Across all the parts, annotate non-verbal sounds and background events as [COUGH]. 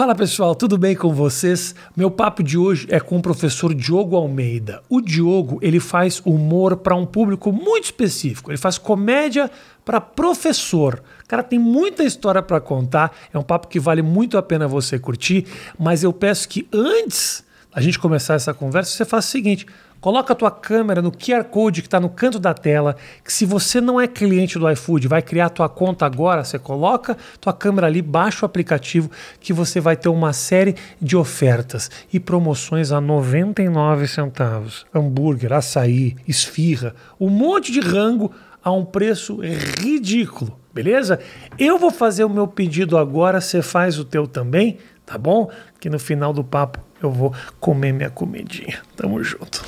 Fala pessoal, tudo bem com vocês? Meu papo de hoje é com o professor Diogo Almeida. O Diogo, ele faz humor para um público muito específico. Ele faz comédia para professor. O Cara, tem muita história para contar. É um papo que vale muito a pena você curtir, mas eu peço que antes a gente começar essa conversa, você faça o seguinte: Coloca a tua câmera no QR Code que está no canto da tela, que se você não é cliente do iFood, vai criar a tua conta agora, você coloca tua câmera ali, baixa o aplicativo que você vai ter uma série de ofertas e promoções a 99 centavos. Hambúrguer, açaí, esfirra, um monte de rango a um preço ridículo, beleza? Eu vou fazer o meu pedido agora, você faz o teu também, tá bom? Que no final do papo eu vou comer minha comidinha. Tamo junto.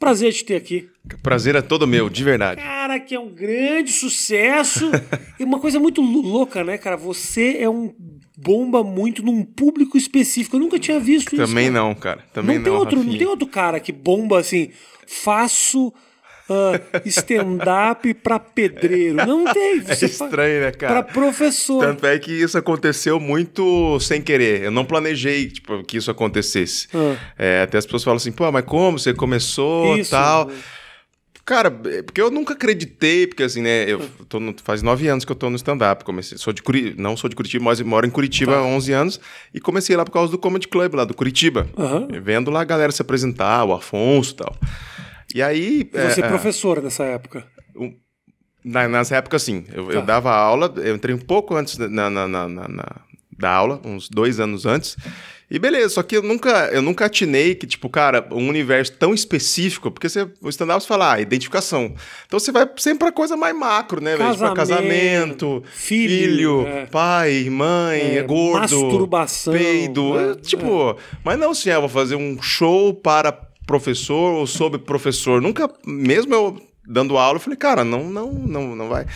Prazer te ter aqui. Prazer é todo meu, de verdade. Cara, que é um grande sucesso. [LAUGHS] e uma coisa muito louca, né, cara? Você é um bomba muito num público específico. Eu nunca tinha visto Também isso. Também né? não, cara. Também não. Tem outro, não tem outro cara que bomba assim. Faço uh, stand-up para pedreiro. Não teve. É estranho, né, cara? Para professor. Tanto é que isso aconteceu muito sem querer. Eu não planejei tipo, que isso acontecesse. Uh. É, até as pessoas falam assim, pô, mas como você começou e tal... Cara, é, porque eu nunca acreditei, porque assim, né? Eu ah. tô no, faz nove anos que eu tô no stand-up. Comecei, sou de Curitiba, não sou de Curitiba, mas moro em Curitiba tá. há 11 anos. E comecei lá por causa do Comedy Club, lá do Curitiba. Uhum. Vendo lá a galera se apresentar, o Afonso e tal. E aí. você é, é, é, professor nessa época? Um, na, sim. Eu, tá. eu, dava aula, eu entrei um pouco antes na, na, na, na da aula, uns dois anos antes. E beleza, só que eu nunca, eu nunca atinei que, tipo, cara, um universo tão específico, porque você, o stand-up fala, ah, identificação. Então você vai sempre pra coisa mais macro, né, velho? Tipo, casamento, filho, filho é. pai, mãe, é, gordo, masturbação, peido. Né? É, tipo, é. mas não, sim, ah, eu vou fazer um show para professor ou sobre professor. Nunca, mesmo eu dando aula, eu falei, cara, não, não, não, não vai.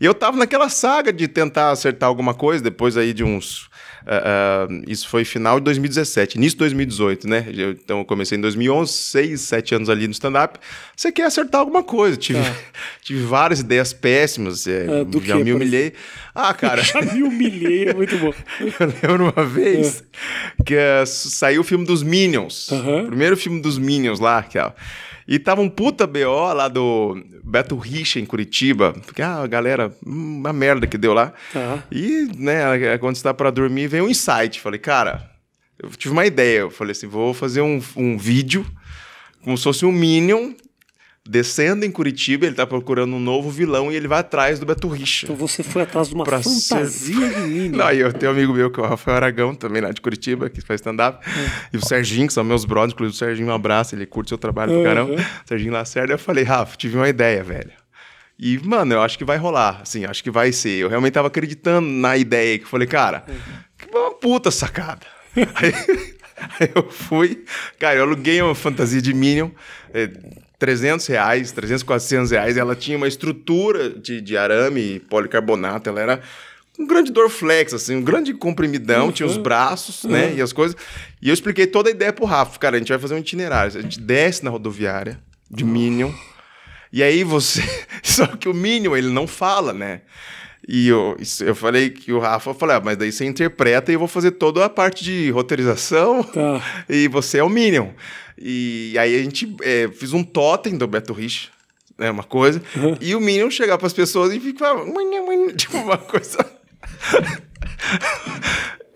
E eu tava naquela saga de tentar acertar alguma coisa, depois aí de uns Uh, isso foi final de 2017, início de 2018, né? Então eu comecei em 2011, seis sete anos ali no stand-up. Você quer acertar alguma coisa. Tive, tá. [LAUGHS] tive várias ideias péssimas, é, ah, já quê? me humilhei. Ah, cara. [LAUGHS] já me humilhei, é muito bom. [LAUGHS] eu lembro uma vez ah. é. que uh, saiu o filme dos Minions. Uhum. Primeiro filme dos Minions lá, que é, e tava um puta BO lá do Beto Richa em Curitiba. Porque, ah, galera, hum, uma merda que deu lá. Uhum. E, né, é, é quando está para dormir, vem um insight. Falei, cara, eu tive uma ideia. Eu falei assim, vou fazer um, um vídeo como se fosse um Minion descendo em Curitiba, ele tá procurando um novo vilão e ele vai atrás do Beto Richa. Então você foi atrás de uma fantasia ser... menina. Não, e eu tenho um amigo meu que é o Rafael Aragão, também lá de Curitiba, que faz stand-up. É. E o Serginho, que são meus brothers, inclusive o Serginho, um abraço, ele curte seu trabalho uhum. do caramba. O Serginho Lacerda, eu falei, Rafa, tive uma ideia, velho. E, mano, eu acho que vai rolar, assim, acho que vai ser. Eu realmente tava acreditando na ideia, que eu falei, cara, uhum. que uma puta sacada. Aí... [LAUGHS] [LAUGHS] Aí eu fui, cara, eu aluguei uma fantasia de Minion, é, 300 reais, 300, 400 reais. Ela tinha uma estrutura de, de arame e policarbonato, ela era um grande Dorflex, assim, um grande comprimidão, uhum. tinha os uhum. braços, né, uhum. né, e as coisas. E eu expliquei toda a ideia pro Rafa, cara, a gente vai fazer um itinerário. A gente desce na rodoviária de Minion, e aí você. [LAUGHS] Só que o Minion, ele não fala, né? E eu, eu falei que o Rafa, eu falei, ah, mas daí você interpreta e eu vou fazer toda a parte de roteirização tá. [LAUGHS] e você é o Minion. E aí a gente é, fez um totem do Beto Rich, né, uma coisa, uhum. e o Minion chegar para as pessoas e ficar [LAUGHS] tipo uma coisa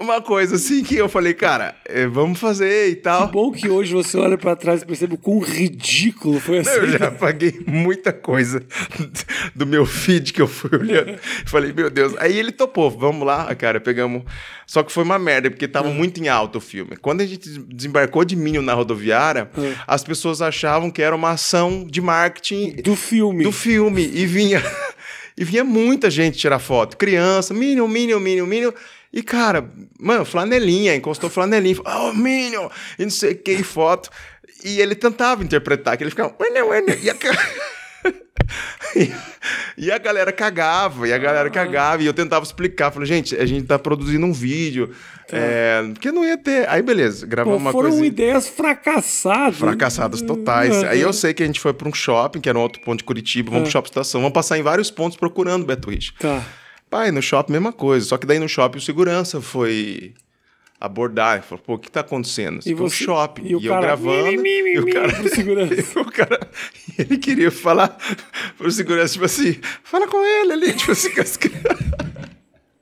uma coisa assim que eu falei, cara, eh, vamos fazer e tal. Que bom que hoje você olha para trás e percebe o quão ridículo foi Assim. Eu já paguei muita coisa [LAUGHS] do meu feed que eu fui olhando. [LAUGHS] falei, meu Deus. Aí ele topou, vamos lá, cara, pegamos. Só que foi uma merda, porque tava uhum. muito em alta o filme. Quando a gente desembarcou de minho na rodoviária, uhum. as pessoas achavam que era uma ação de marketing. Do filme. Do filme. E vinha. [LAUGHS] E vinha muita gente tirar foto. Criança, Minion, Minion, Minion, Minion. E, cara, mano, flanelinha, encostou flanelinha, falou, oh, Minion, e não sei o que, foto. E ele tentava interpretar, que ele ficava, e a, [LAUGHS] e a galera cagava, e a galera ah. cagava, e eu tentava explicar, falando, gente, a gente tá produzindo um vídeo, tá. é, porque não ia ter. Aí, beleza, gravar uma coisa. Foram coisinha. ideias fracassadas. Fracassadas totais. Aí eu sei que a gente foi para um shopping, que era um outro ponto de Curitiba, vamos para é. pro shopping estação, vamos passar em vários pontos procurando Beto Rich. Tá. Pai, no shopping, mesma coisa. Só que daí no shopping o segurança foi abordar e falou, pô, o que tá acontecendo? E foi é você, shopping. E, o cara, eu gravando. Mi, mi, mi, e o cara, segurança. o cara, ele queria falar pro segurança, tipo assim, fala com ele ali, [LAUGHS] tipo assim, com as crianças.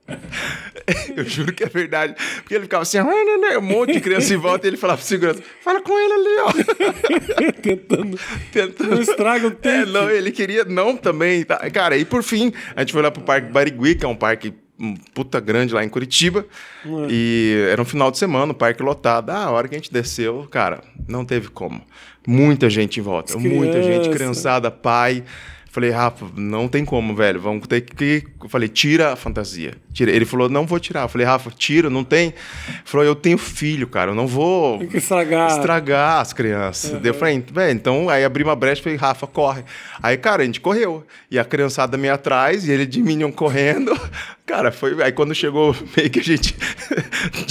[LAUGHS] Eu juro que é verdade. Porque ele ficava assim, um monte de criança em volta e ele falava pro segurança: fala com ele ali, ó. [LAUGHS] Tentando. Tentando. Não estraga o é, tempo. É, não, ele queria não também. Tá. Cara, e por fim, a gente foi lá pro Parque Barigui, que é um parque puta grande lá em Curitiba. E era um final de semana, o parque lotado. Ah, a hora que a gente desceu, cara, não teve como. Muita gente em volta. Criança. Muita gente, criançada, pai. Falei, Rafa, ah, não tem como, velho. Vamos ter que. Eu falei, tira a fantasia. Tira. Ele falou, não vou tirar. Eu falei, Rafa, tira, não tem. Ele falou, eu tenho filho, cara. Eu não vou estragar. estragar as crianças. Uhum. Eu falei, então aí abri uma brecha e falei, Rafa, corre. Aí, cara, a gente correu. E a criançada me atrás, e ele de Minion correndo. [LAUGHS] Cara, foi. Aí quando chegou, meio que a gente. [LAUGHS]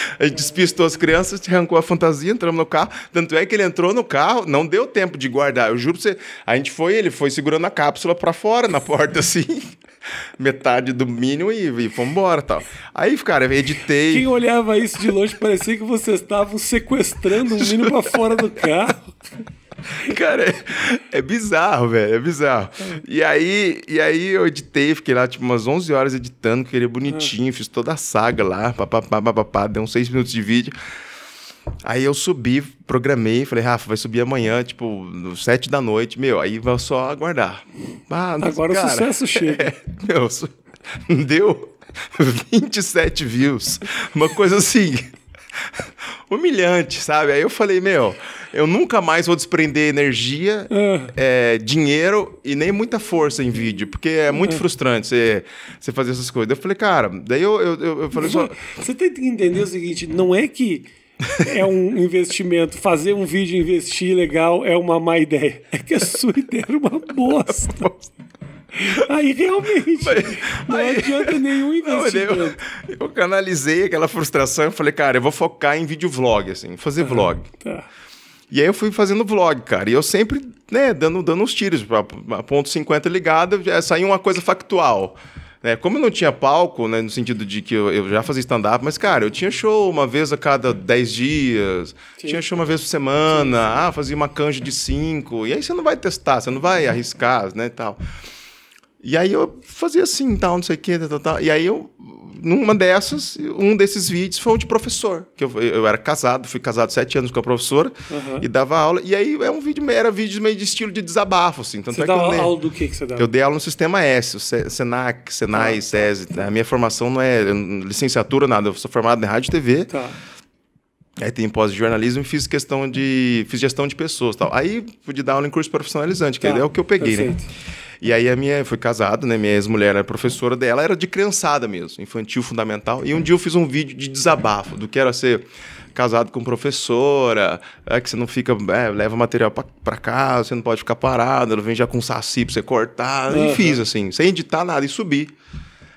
[LAUGHS] A gente despistou as crianças, arrancou a fantasia, entramos no carro. Tanto é que ele entrou no carro, não deu tempo de guardar. Eu juro pra você. A gente foi, ele foi segurando a cápsula para fora, na [LAUGHS] porta, assim. Metade do mínimo e, e fomos embora tal. Aí, cara, eu editei. Quem olhava isso de longe parecia que vocês estavam sequestrando um menino pra fora do carro. [LAUGHS] [LAUGHS] Cara, é, é, bizarro, velho. É bizarro. E aí, e aí eu editei, fiquei lá tipo umas 11 horas editando, queria é bonitinho, fiz toda a saga lá, papapá, papapá, deu uns 6 minutos de vídeo. Aí eu subi, programei, falei, Rafa, vai subir amanhã, tipo, sete da noite, meu, aí vai só aguardar. Ah, Agora cara, o sucesso [LAUGHS] é, chega. meu, [LAUGHS] deu 27 views. Uma coisa assim humilhante, sabe? Aí eu falei, meu, eu nunca mais vou desprender energia, é, é dinheiro e nem muita força em vídeo, porque é muito é. frustrante você, você fazer essas coisas. Eu falei, cara, daí eu, eu, eu, eu falei só. Você tem que entender o seguinte: não é que. é um [LAUGHS] investimento. Fazer um vídeo investir legal é uma má ideia. É que a sua ideia era uma bosta. [LAUGHS] Aí realmente mas, não aí, adianta nenhum investimento. Eu, eu canalizei aquela frustração e falei, cara, eu vou focar em vlog assim, fazer ah, vlog. Tá. E aí eu fui fazendo vlog, cara. E eu sempre, né, dando, dando uns tiros. A ponto 50 ligada, saiu uma coisa factual. Né? Como eu não tinha palco, né, no sentido de que eu, eu já fazia stand-up, mas, cara, eu tinha show uma vez a cada 10 dias, sim. tinha show uma vez por semana, sim, sim. ah, fazia uma canja de 5. E aí você não vai testar, você não vai arriscar, né, tal. E aí eu fazia assim, tal, não sei o que, tal, tal. E aí eu, numa dessas, um desses vídeos foi o de professor. Que eu, eu era casado, fui casado sete anos com a professora uhum. e dava aula. E aí é um vídeo, era vídeo meio de estilo de desabafo, assim. Tanto você é dá aula, dei, aula do que, que você dá? Eu dei aula no sistema S, o Senac, Senai, ah, tá. SESI. Tá. A minha formação não é licenciatura, nada. Eu sou formado em rádio e TV. Tá. Aí tem pós de jornalismo e fiz questão de. fiz gestão de pessoas tal. Aí pude dar aula em curso profissionalizante, que tá. é o que eu peguei, né? Perfeito. né? E aí a minha foi casada, né? Minha ex-mulher era professora dela, era de criançada mesmo, infantil fundamental. E um dia eu fiz um vídeo de desabafo do que era ser casado com professora, é que você não fica, é, leva material para casa, você não pode ficar parado, ela vem já com saci pra você cortar. Uhum. E fiz assim, sem editar nada e subir.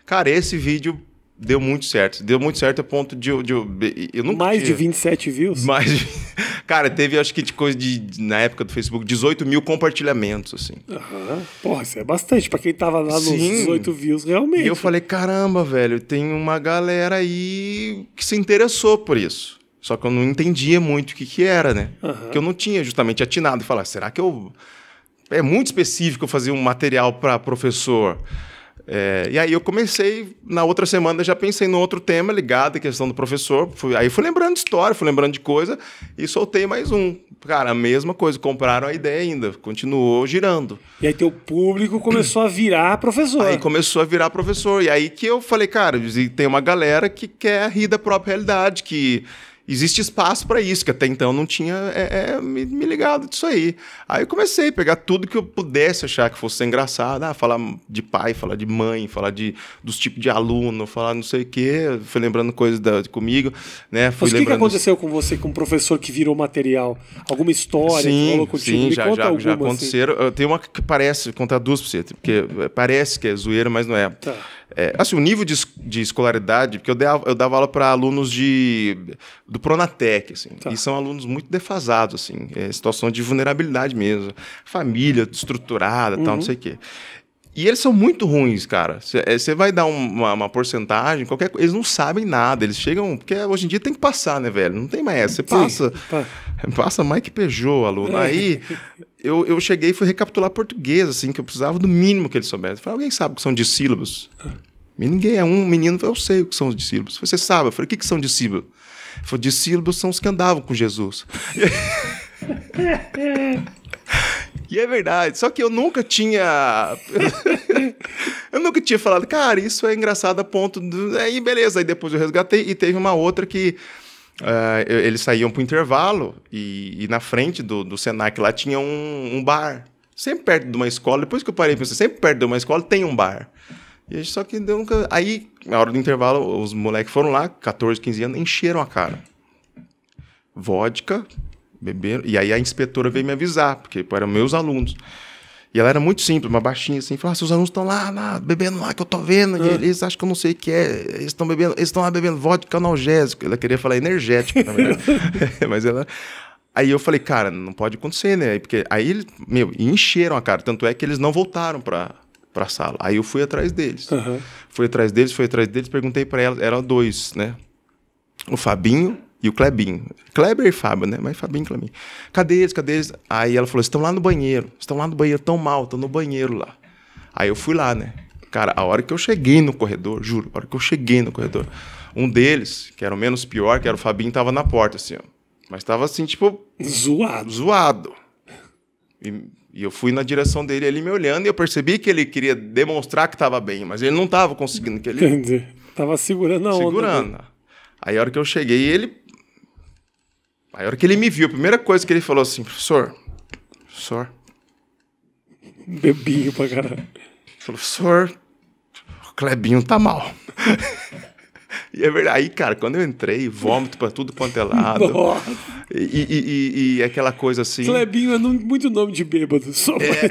Cara, esse vídeo deu muito certo. Deu muito certo a ponto de. de, de eu nunca mais tinha... de 27 views? Mais de... [LAUGHS] Cara, teve acho que de coisa de, na época do Facebook, 18 mil compartilhamentos, assim. Uhum. Porra, isso é bastante. Pra quem tava lá nos Sim. 18 views, realmente. E eu falei, caramba, velho, tem uma galera aí que se interessou por isso. Só que eu não entendia muito o que, que era, né? Uhum. Porque eu não tinha justamente atinado e falar, será que eu. É muito específico eu fazer um material para professor. É, e aí eu comecei, na outra semana já pensei num outro tema ligado à questão do professor. Fui, aí fui lembrando de história, fui lembrando de coisa e soltei mais um. Cara, a mesma coisa, compraram a ideia ainda, continuou girando. E aí teu público começou a virar professor. Aí começou a virar professor. E aí que eu falei, cara, tem uma galera que quer rir da própria realidade, que existe espaço para isso, que até então não tinha é, é, me, me, ligado disso aí. Aí eu comecei a pegar tudo que eu pudesse achar que fosse engraçado, ah, falar de pai, falar de mãe, falar de, dos tipos de aluno, falar não sei o quê, fui lembrando coisas comigo, né? Fui Mas o que, que aconteceu com você, com o um professor que virou material? Alguma história sim, que rolou contigo? Sim, já, conta já, alguma, já assim. aconteceram. Assim. Tem uma que parece, vou contar duas você, porque parece que é zoeira, mas não é. Tá. é assim, o nível de, de escolaridade, porque eu, dava, eu dava aula para alunos de, do do Pronatec, assim. Tá. E são alunos muito defasados, assim, é, situação de vulnerabilidade mesmo, família estruturada, uhum. tal, não uhum. sei o quê. E eles são muito ruins, cara. Você é, vai dar uma, uma, porcentagem, qualquer coisa. Eles não sabem nada. Eles chegam. Porque hoje em dia tem que passar, né, velho? Não tem mais essa. Você passa. Sim. [LAUGHS] Passa mais que Peugeot, aluno. É. Aí eu, eu cheguei e fui recapitular português, assim, que eu precisava do mínimo que eles soubessem. Falei, alguém sabe o que são dissílabos? Ah. E ninguém é um menino, eu sei o que são os discípulos. Você sabe? Eu falei, o que, que são dissílabos? Falou, discípulos são os que andavam com Jesus. e é verdade, só que eu nunca tinha. [LAUGHS] eu nunca tinha falado, cara, isso é engraçado a ponto. Do... Aí beleza, aí depois eu resgatei e teve uma outra que. Uh, eles saíam para o intervalo e, e, na frente do, do Senac lá tinha um, um bar sempre perto de uma escola, depois que eu parei e você, sempre perto de uma escola tem um bar. E só que deu nunca. Aí, na hora do intervalo, os moleques foram lá, 14, 15 anos, encheram a cara. Vodka, beberam. E aí a inspetora veio me avisar, porque eram meus alunos. E ela era muito simples, uma baixinha assim, falou ah, seus alunos estão lá, lá, bebendo lá, que eu tô vendo, ah. eles acham que eu não sei o que é, eles estão bebendo, eles estão lá bebendo vodka analgésico. Ela queria falar energético, na verdade. [LAUGHS] [LAUGHS] Mas ela. Aí eu falei, cara, não pode acontecer, né? Porque aí meu, encheram a cara. Tanto é que eles não voltaram pra, para a sala. Aí eu fui atrás deles. Uhum. Fui atrás deles, fui atrás deles, perguntei para elas, eram dois, né? O Fabinho e o Clebinho. Kleber e Fábio, né? Mas Fabinho e Clebinho. Cadê eles? Cadê eles? Aí ela falou: estão lá no banheiro. Estão lá no banheiro, tão mal, estão no banheiro lá. Aí eu fui lá, né? Cara, a hora que eu cheguei no corredor, juro, a hora que eu cheguei no corredor, um deles, que era o menos pior, que era o Fabinho, tava na porta, assim, ó. Mas tava assim, tipo. Zoado. Zoado. E e eu fui na direção dele, ele me olhando, e eu percebi que ele queria demonstrar que estava bem, mas ele não estava conseguindo. Que ele... Entendi. Tava segurando a onda. Segurando. Aí a hora que eu cheguei, ele. Aí a hora que ele me viu, a primeira coisa que ele falou assim, professor, professor. Bebinho pra caralho. Falou, professor, o Clebinho tá mal. [LAUGHS] E é verdade. Aí, cara, quando eu entrei, vômito pra tudo quanto é lado. E, e, e, e, aquela coisa assim. Clebinho é muito nome de bêbado. Só é,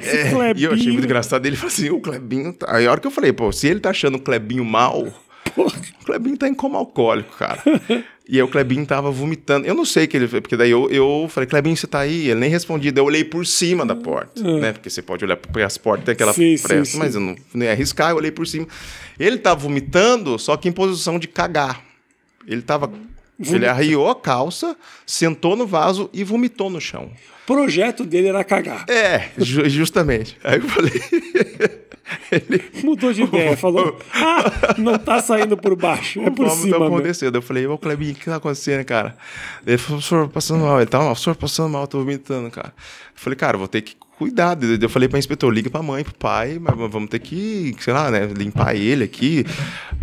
é, E eu achei muito engraçado ele falou assim: o Clebinho. Tá... Aí a hora que eu falei, pô, se ele tá achando o Clebinho mal. Porra. O Clebinho tá em coma alcoólico, cara. [LAUGHS] E aí o Clebinho tava vomitando. Eu não sei que ele. Porque daí eu, eu falei, Clebinho, você tá aí? Ele nem respondia. Daí eu olhei por cima da porta, uhum. né? Porque você pode olhar para as portas, tem aquela sim, pressa. Sim, mas sim. eu não, não ia arriscar, eu olhei por cima. Ele tava vomitando, só que em posição de cagar. Ele tava. Ele arriou a calça, sentou no vaso e vomitou no chão. O projeto dele era cagar. É, ju justamente. Aí eu falei. [LAUGHS] [LAUGHS] Ele... Mudou de ideia, [LAUGHS] falou: ah, não tá saindo por baixo, é por o tá cima. Tá acontecendo. Eu falei, ô Clebinho, o que tá acontecendo, cara? Ele falou, o senhor tá passando mal, ele tá mal, o senhor tá passando mal, tô vomitando, cara. Eu falei, cara, vou ter que cuidar. Eu falei pra inspetor, liga pra mãe, pro pai, mas vamos ter que, sei lá, né, limpar ele aqui.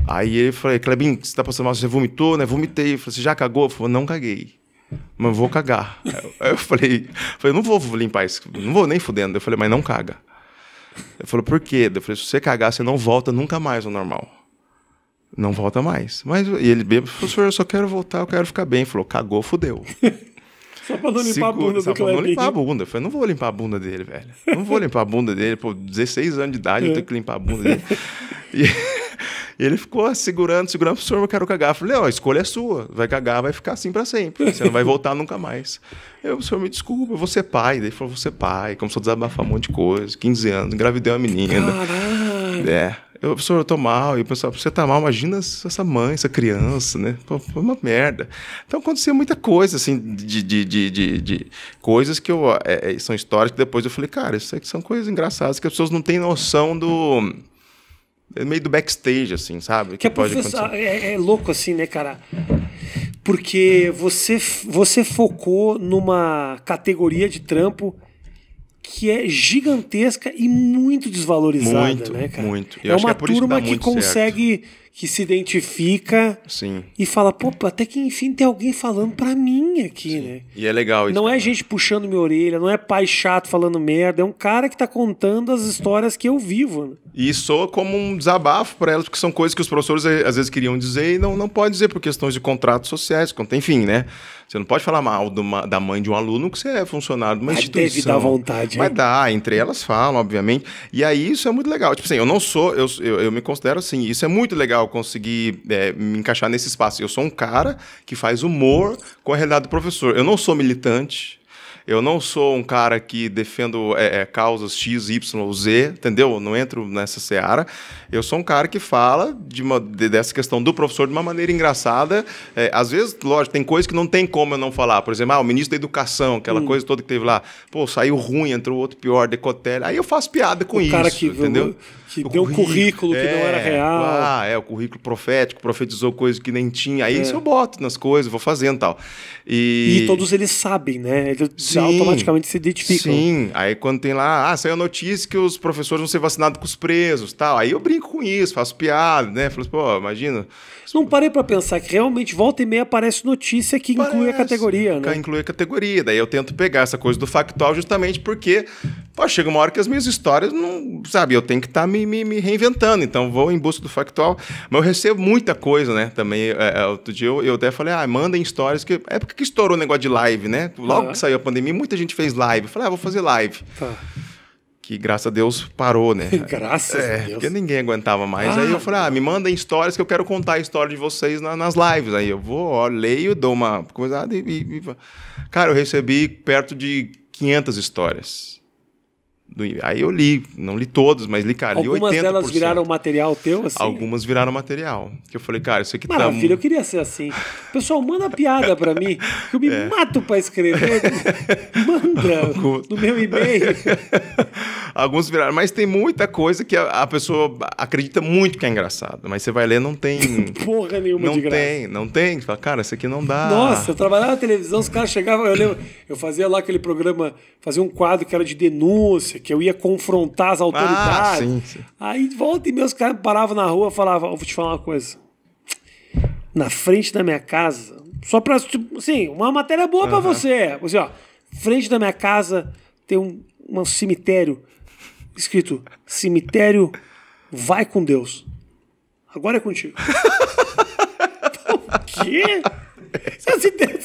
Aí ele falou, Clebinho, você tá passando mal, você vomitou, né? Vomitei. Eu falei, você já cagou? eu falei não caguei mas vou cagar. Aí eu falei, falei, não vou limpar isso, não vou nem fudendo. Eu falei, mas não caga. Ele falou, por quê? Eu falei, se você cagar, você não volta nunca mais ao normal. Não volta mais. Mas e ele bebe falou, senhor, eu só quero voltar, eu quero ficar bem. Ele falou, cagou, fudeu. Só pra não limpar Segura, a bunda só do Só pra não limpar a bunda. Eu falei, não vou limpar a bunda dele, velho. Não vou limpar a bunda dele. Pô, 16 anos de idade, é. eu tenho que limpar a bunda dele. E... [LAUGHS] ele ficou segurando, segurando, professor, eu quero cagar. Eu falei, ó, a escolha é sua. Vai cagar, vai ficar assim para sempre. Você não vai voltar nunca mais. Eu, professor, me desculpa, eu vou ser é pai. Daí ele falou, você é pai. Começou a desabafar um monte de coisa. 15 anos, engravidei uma menina. Caralho. É. Eu, professor, eu tô mal. E o pessoal, você tá mal, imagina essa mãe, essa criança, né? Pô, foi uma merda. Então acontecia muita coisa, assim, de, de, de, de, de coisas que eu. É, é são histórias que depois eu falei, cara, isso aqui são coisas engraçadas que as pessoas não têm noção do é meio do backstage, assim, sabe? Que, que é pode acontecer. É, é, louco assim, né, cara? Porque você, você focou numa categoria de trampo que é gigantesca e muito desvalorizada, muito, né, cara? Muito. Eu é, é uma que é turma que, que consegue. Certo que se identifica Sim. e fala, pô, até que enfim tem alguém falando pra mim aqui, Sim. né? E é legal isso. Não também. é né? gente puxando minha orelha, não é pai chato falando merda, é um cara que tá contando as histórias que eu vivo. Né? E soa como um desabafo para elas, porque são coisas que os professores eh, às vezes queriam dizer e não, não pode dizer por questões de contratos sociais, enfim, né? Você não pode falar mal uma, da mãe de um aluno que você é funcionário de uma Mas é instituição. Deve dar vontade. Mas dá, entre elas falam, obviamente. E aí isso é muito legal. Tipo assim, eu não sou, eu, eu, eu me considero assim, isso é muito legal eu conseguir é, me encaixar nesse espaço. Eu sou um cara que faz humor com a realidade do professor. Eu não sou militante. Eu não sou um cara que defendo é, é, causas X, Y ou Z, entendeu? não entro nessa seara. Eu sou um cara que fala de uma, de, dessa questão do professor de uma maneira engraçada. É, às vezes, lógico, tem coisas que não tem como eu não falar. Por exemplo, ah, o ministro da Educação, aquela hum. coisa toda que teve lá. Pô, saiu ruim, entrou outro pior, decotele. Aí eu faço piada com o isso, cara que entendeu? Viu que o deu currículo, currículo é, que não era é. real. Ah, é, o currículo profético, profetizou coisas que nem tinha. Aí é. isso eu boto nas coisas, vou fazendo tal. E... e todos eles sabem, né? Eles sim, automaticamente se identificam. Sim, aí quando tem lá, ah, saiu a notícia que os professores vão ser vacinados com os presos tal. Aí eu brinco com isso, faço piada, né? Falo assim, pô, imagina. Não parei para pensar que realmente volta e meia aparece notícia que Parece, inclui a categoria, é, né? Inclui a categoria. Daí eu tento pegar essa coisa do factual justamente porque pô, chega uma hora que as minhas histórias não. Sabe, eu tenho que estar tá me me, me, reinventando, então vou em busca do factual. Mas eu recebo muita coisa, né? Também, é, é outro dia eu, eu até falei, ah, mandem histórias, que é porque que estourou o negócio de live, né? Logo ah. que saiu a pandemia, muita gente fez live. Eu falei, ah, vou fazer live. Tá. Que graças a Deus parou, né? [LAUGHS] graças é, a Deus. Porque ninguém aguentava mais. Ah, aí eu ah. falei, ah, me mandem histórias que eu quero contar a história de vocês na, nas lives. Aí eu vou, ó, leio, dou uma coisa. E, e, e... Cara, eu recebi perto de 500 histórias. Do, aí eu li, não li todos, mas li, cara, Algumas li 80%. Algumas delas viraram material teu, assim? Algumas viraram material. Que eu falei, cara, isso aqui Maravilha, tá... Maravilha, eu queria ser assim. Pessoal, manda piada pra mim, que eu me [LAUGHS] é. mato pra escrever. [LAUGHS] manda Algum... no meu e-mail. [LAUGHS] Alguns viraram, mas tem muita coisa que a, a, pessoa acredita muito que é engraçado, mas você vai ler, não tem... Porra nenhuma não de graça. Não tem, não tem. Você fala, cara, isso aqui não dá. Nossa, eu trabalhava na televisão, os caras chegavam, eu lembro, eu fazia lá aquele programa, fazia um quadro que era de denúncia, que eu ia confrontar as ah, autoridades. Ah, sim, sim. Aí volta e meus caras paravam na rua e falavam, vou te falar uma coisa. Na frente da minha casa, só pra. Tipo, sim, uma matéria boa uhum. para você. Você, ó, frente da minha casa tem um, um cemitério escrito cemitério vai com Deus. Agora é contigo. [LAUGHS] Então, o quê? [LAUGHS] É. Essa ideia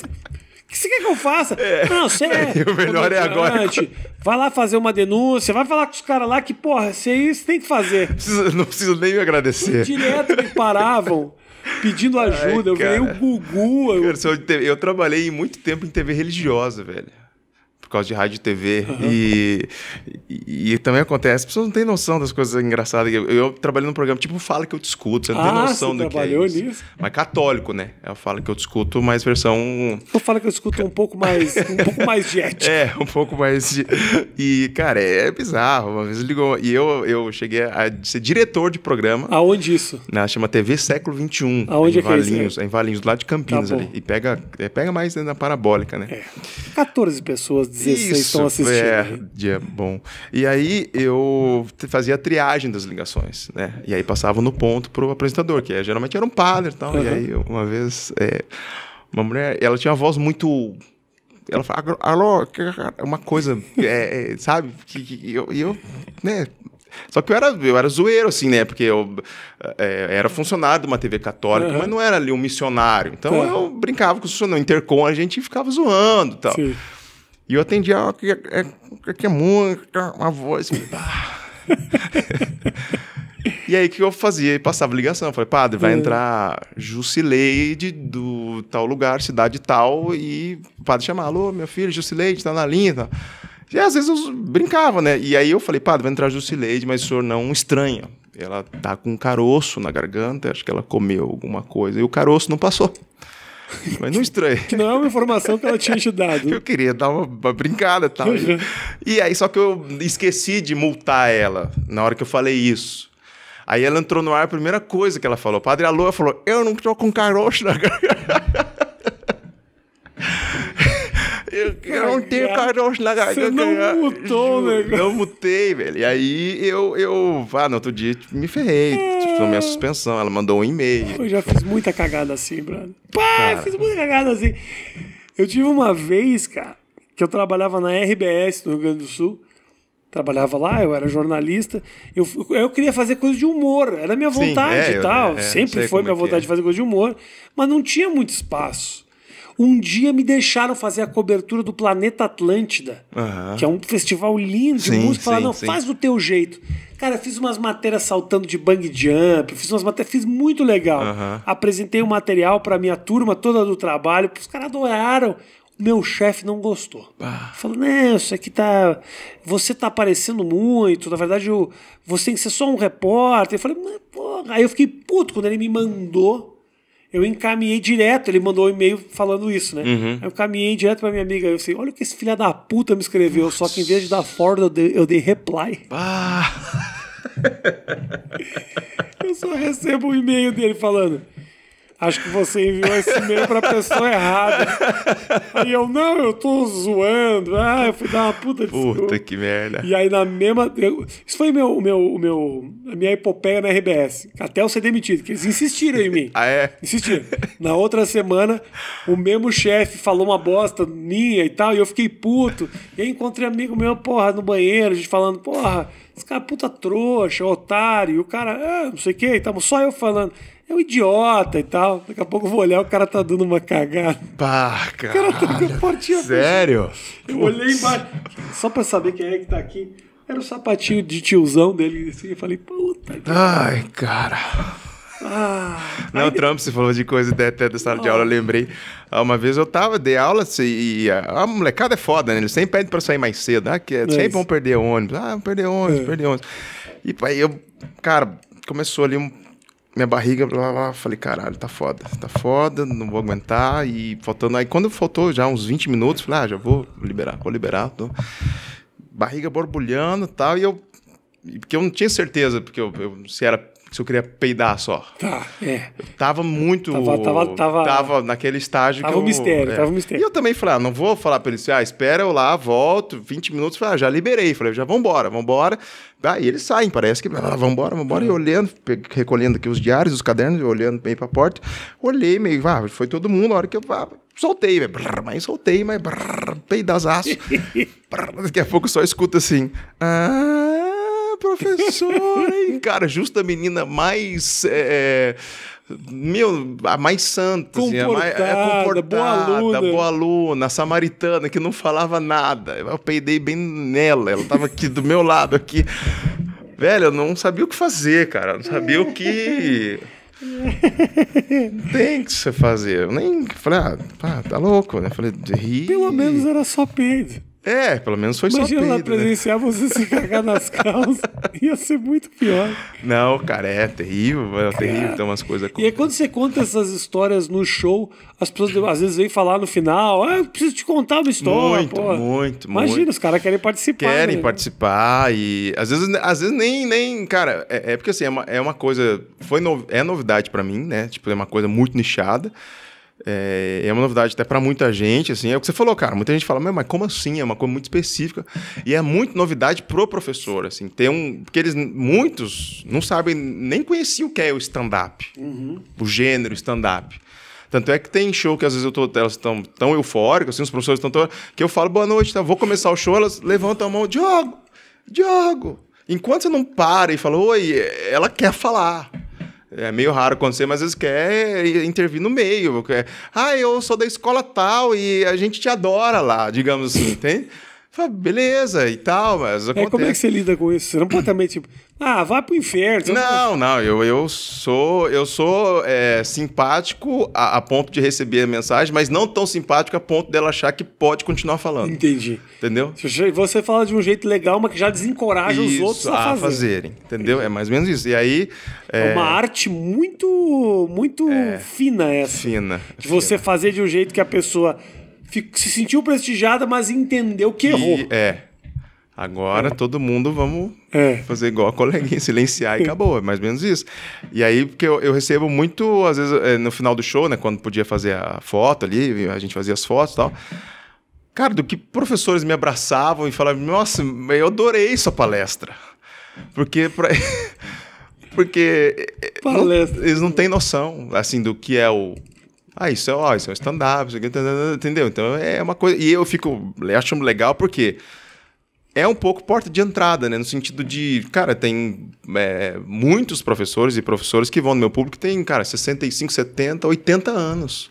você quer que eu faça? É. Não, você é. [LAUGHS] o melhor é agora. Vai lá fazer uma denúncia, vai falar com os caras lá que, porra, isso aí você tem que fazer. Preciso, não preciso nem me agradecer. Direto me paravam pedindo ajuda. Ai, eu ganhei o Gugu. Eu... Cara, eu trabalhei muito tempo em TV religiosa, velho causa de rádio e TV. Uhum. E, e, e, também acontece. As pessoas não têm noção das coisas engraçadas. Eu, eu trabalhei num programa tipo Fala Que Eu Te Escuto. Você não ah, tem noção do que é isso. Mas católico, né? É o Fala Que Eu Te Escuto, mas versão... O Fala Que Eu Te Escuto é um pouco mais... um pouco mais de ética. [LAUGHS] É, um pouco mais... De... E, cara, é bizarro. Uma vez ligou... E eu, eu cheguei a ser diretor de programa. Aonde isso? Na, chama TV Século XXI. Aonde é que é isso? Né? Em Valinhos, do lado de Campinas tá ali. E pega, é, pega mais na parabólica, né? É. 14 pessoas, 16 Isso, estão é, assistindo. É, bom. E aí eu fazia a triagem das ligações, né? E aí passava no ponto pro apresentador, que é, geralmente era um padre e tal. Uhum. E aí uma vez, é, uma mulher, ela tinha uma voz muito ela fala, alô, uma coisa, é, é, sabe? Que, que, eu, eu, né? Só que eu era, eu era zoeiro, assim, né? Porque eu é, era funcionário de uma TV católica, uhum. mas não era ali um missionário. Então uhum. eu brincava com o funcionário. Intercom a gente ficava zoando e tal. Sim. E eu atendia a que, é, é que é música, é uma voz. [LAUGHS] e aí, o que eu fazia? passava ligação. Eu falei, padre, vai é. entrar Jusileide do tal lugar, cidade tal. E o padre chamava, alô, meu filho, Jusileide, tá na linha. Tá? E às vezes eu brincava, né? E aí eu falei, padre, vai entrar Jusileide, mas o senhor não estranha. Ela tá com um caroço na garganta, acho que ela comeu alguma coisa. E o caroço não passou. Mas não estranho. Que não é uma informação que ela tinha te dado. Eu queria dar uma, uma brincada e tal. Uhum. E aí, só que eu esqueci de multar ela na hora que eu falei isso. Aí ela entrou no ar, a primeira coisa que ela falou, padre Alô, ela falou, eu não tô com caroço na [LAUGHS] eu não tenho cartão na garganta. Você não mutou, velho. Né, não mutei, velho. E aí eu, eu ah, no outro dia tipo, me ferrei. É... Tipo, minha suspensão. Ela mandou um e-mail. Eu já fiz muita cagada assim, mano Pá, eu fiz muita cagada assim. Eu tive uma vez, cara, que eu trabalhava na RBS, no Rio Grande do Sul trabalhava lá, eu era jornalista, eu, eu queria fazer coisa de humor, era minha vontade Sim, é, e tal, eu, é, é sempre foi minha é é. vontade é. de fazer coisa de humor, mas não tinha muito espaço. Um dia me deixaram fazer a cobertura do Planeta Atlântida, uhum. que é um festival lindo sim, de música. Falaram, não, sim. faz do teu jeito. Cara, fiz umas matérias saltando de bang jump, fiz umas matérias, fiz muito legal. Uhum. Apresentei o um material para minha turma toda do trabalho, os caras adoraram. Meu chefe não gostou. Ah. Falou, né, isso aqui tá. Você tá aparecendo muito, na verdade eu... você tem que ser só um repórter. Eu falei, mas porra. Aí eu fiquei puto quando ele me mandou eu encaminhei direto, ele mandou um e-mail falando isso, né? Uhum. Eu encaminhei direto pra minha amiga. Eu falei, olha o que esse filho da puta me escreveu, Nossa. só que em vez de dar forward, eu dei, eu dei reply. Ah. [LAUGHS] eu só recebo um e-mail dele falando acho que você enviou esse e-mail pra pessoa errada. Aí eu, não, eu tô zoando. Ah, eu fui dar uma puta de Puta que merda. E aí na mesma. Eu, isso foi meu, meu, meu, a minha epopeia na RBS. Até eu ser demitido, que eles insistiram em mim. [LAUGHS] ah, é? Insistiram. Na outra semana, o mesmo chefe falou uma bosta minha e tal, e eu fiquei puto. E aí encontrei amigo meu, porra, no banheiro, a gente falando, porra, esse cara é puta trouxa, otário, o cara, ah, não sei o que, e tamo só eu falando é um idiota e tal. Daqui a pouco eu vou olhar, o cara tá dando uma cagada. Pá, cara. O cara tá com a portinha Sério? Eu Putz. olhei embaixo, só pra saber quem é que tá aqui. Era o sapatinho de tiozão dele, assim, eu falei, puta. Ai, cara. Ah, não, aí... Trump, você falou de coisa até, da sala oh. de aula, eu lembrei. Ah, uma vez eu tava, dei aula assim, e, e a, a, molecada é foda, né? Eles sempre pedem pra sair mais cedo. Ah, que, é, é sempre vão perder ônibus. Ah, vão perder ônibus, é. perder ônibus. E aí eu, cara, começou ali um minha barriga, blá, blá, falei, caralho, tá foda, tá foda, não vou aguentar. E faltando. Aí quando faltou já uns 20 minutos, falei, ah, já vou liberar, vou liberar. Tô... Barriga borbulhando e tal. E eu. Porque eu não tinha certeza, porque eu, eu se era se eu queria peidar só. Tá, é. Eu tava muito. Tava, tava, tava, tava naquele estágio tava que eu. Um mistério, é. Tava um mistério. E eu também falei, ah, não vou falar pra eles, ah, espera eu lá, volto, 20 minutos, falei, ah, já liberei. Falei, já vambora, vambora. Aí ah, eles saem, parece que, ah, vambora, vambora. É. E olhando, recolhendo aqui os diários, os cadernos, olhando bem pra porta, olhei meio, ah, foi todo mundo, a hora que eu. Ah, soltei, brrr, mas soltei, mas peidazaço. [LAUGHS] Daqui a pouco só escuta assim. Ah professora, hein? Cara, justa menina mais. É, é, meu, a mais santa, comportada, assim, a mais, é comportada, boa aluna. boa aluna, samaritana, que não falava nada. Eu peidei bem nela, ela tava aqui do meu lado aqui. Velho, eu não sabia o que fazer, cara. Eu não sabia o que. tem que você fazer. Eu nem falei, ah, pá, tá louco, né? Falei, ri. Pelo menos era só peido. É, pelo menos foi Imagina só peido, lá né? presenciar né? você se cagar nas [LAUGHS] calças. Ia ser muito pior. Não, cara, é terrível, é terrível ter umas coisas... E é quando você conta essas histórias no show, as pessoas às vezes vêm falar no final, ah, eu preciso te contar uma história, Muito, porra. muito, Imagina, muito. os caras querem participar. Querem né? participar e... Às vezes, às vezes nem, nem... Cara, é, é porque assim, é uma, é uma coisa... Foi no, é novidade para mim, né? Tipo, é uma coisa muito nichada. É, é uma novidade até para muita gente, assim, é o que você falou, cara. Muita gente fala, mas como assim? É uma coisa muito específica. E é muito novidade pro professor, assim. Tem um. Porque eles, muitos, não sabem, nem conheciam o que é o stand-up. Uhum. O gênero stand-up. Tanto é que tem show que às vezes eu tô, elas estão tão eufóricas, assim, os professores estão tão. que eu falo, boa noite, tá? vou começar o show, elas levantam a mão, Diogo, Diogo. Enquanto você não para e fala, oi, ela quer falar. É meio raro acontecer, mas às vezes quer eh, intervir no meio. Quer, ah, eu sou da escola tal e a gente te adora lá, digamos assim, entende? Falei, beleza e tal, mas acontece. É, como é que você lida com isso? Você não pode também, tipo, ah, vá pro inferno. Não, não, eu, eu sou, eu sou é, simpático a, a, ponto de receber a mensagem, mas não tão simpático a ponto dela achar que pode continuar falando. Entendi. Entendeu? Você fala de um jeito legal, mas que já desencoraja isso, os outros a, fazer. fazerem. Entendeu? É mais ou menos isso. E aí. É, é uma arte muito, muito é, fina essa. Fina. De fina. você fazer de um jeito que a pessoa se sentiu prestigiada, mas entendeu que e, errou. É. Agora é. todo mundo vamos é. fazer igual a coleguinha, [LAUGHS] silenciar e acabou. É mais ou menos isso. E aí, porque eu, eu recebo muito, às vezes, é, no final do show, né? Quando podia fazer a foto ali, a gente fazia as fotos e tal. Cara, do que professores me abraçavam e falavam, nossa, eu adorei sua palestra. Porque. Pra... [LAUGHS] porque é, é, palestra. Não, eles não têm noção assim do que é o ah, isso é, ó, isso é um stand-up, tá, tá, tá, entendeu? Então é uma coisa. E eu fico. acho legal porque é um pouco porta de entrada, né? No sentido de, cara, tem é, muitos professores e professores que vão no meu público tem, cara, 65, 70, 80 anos.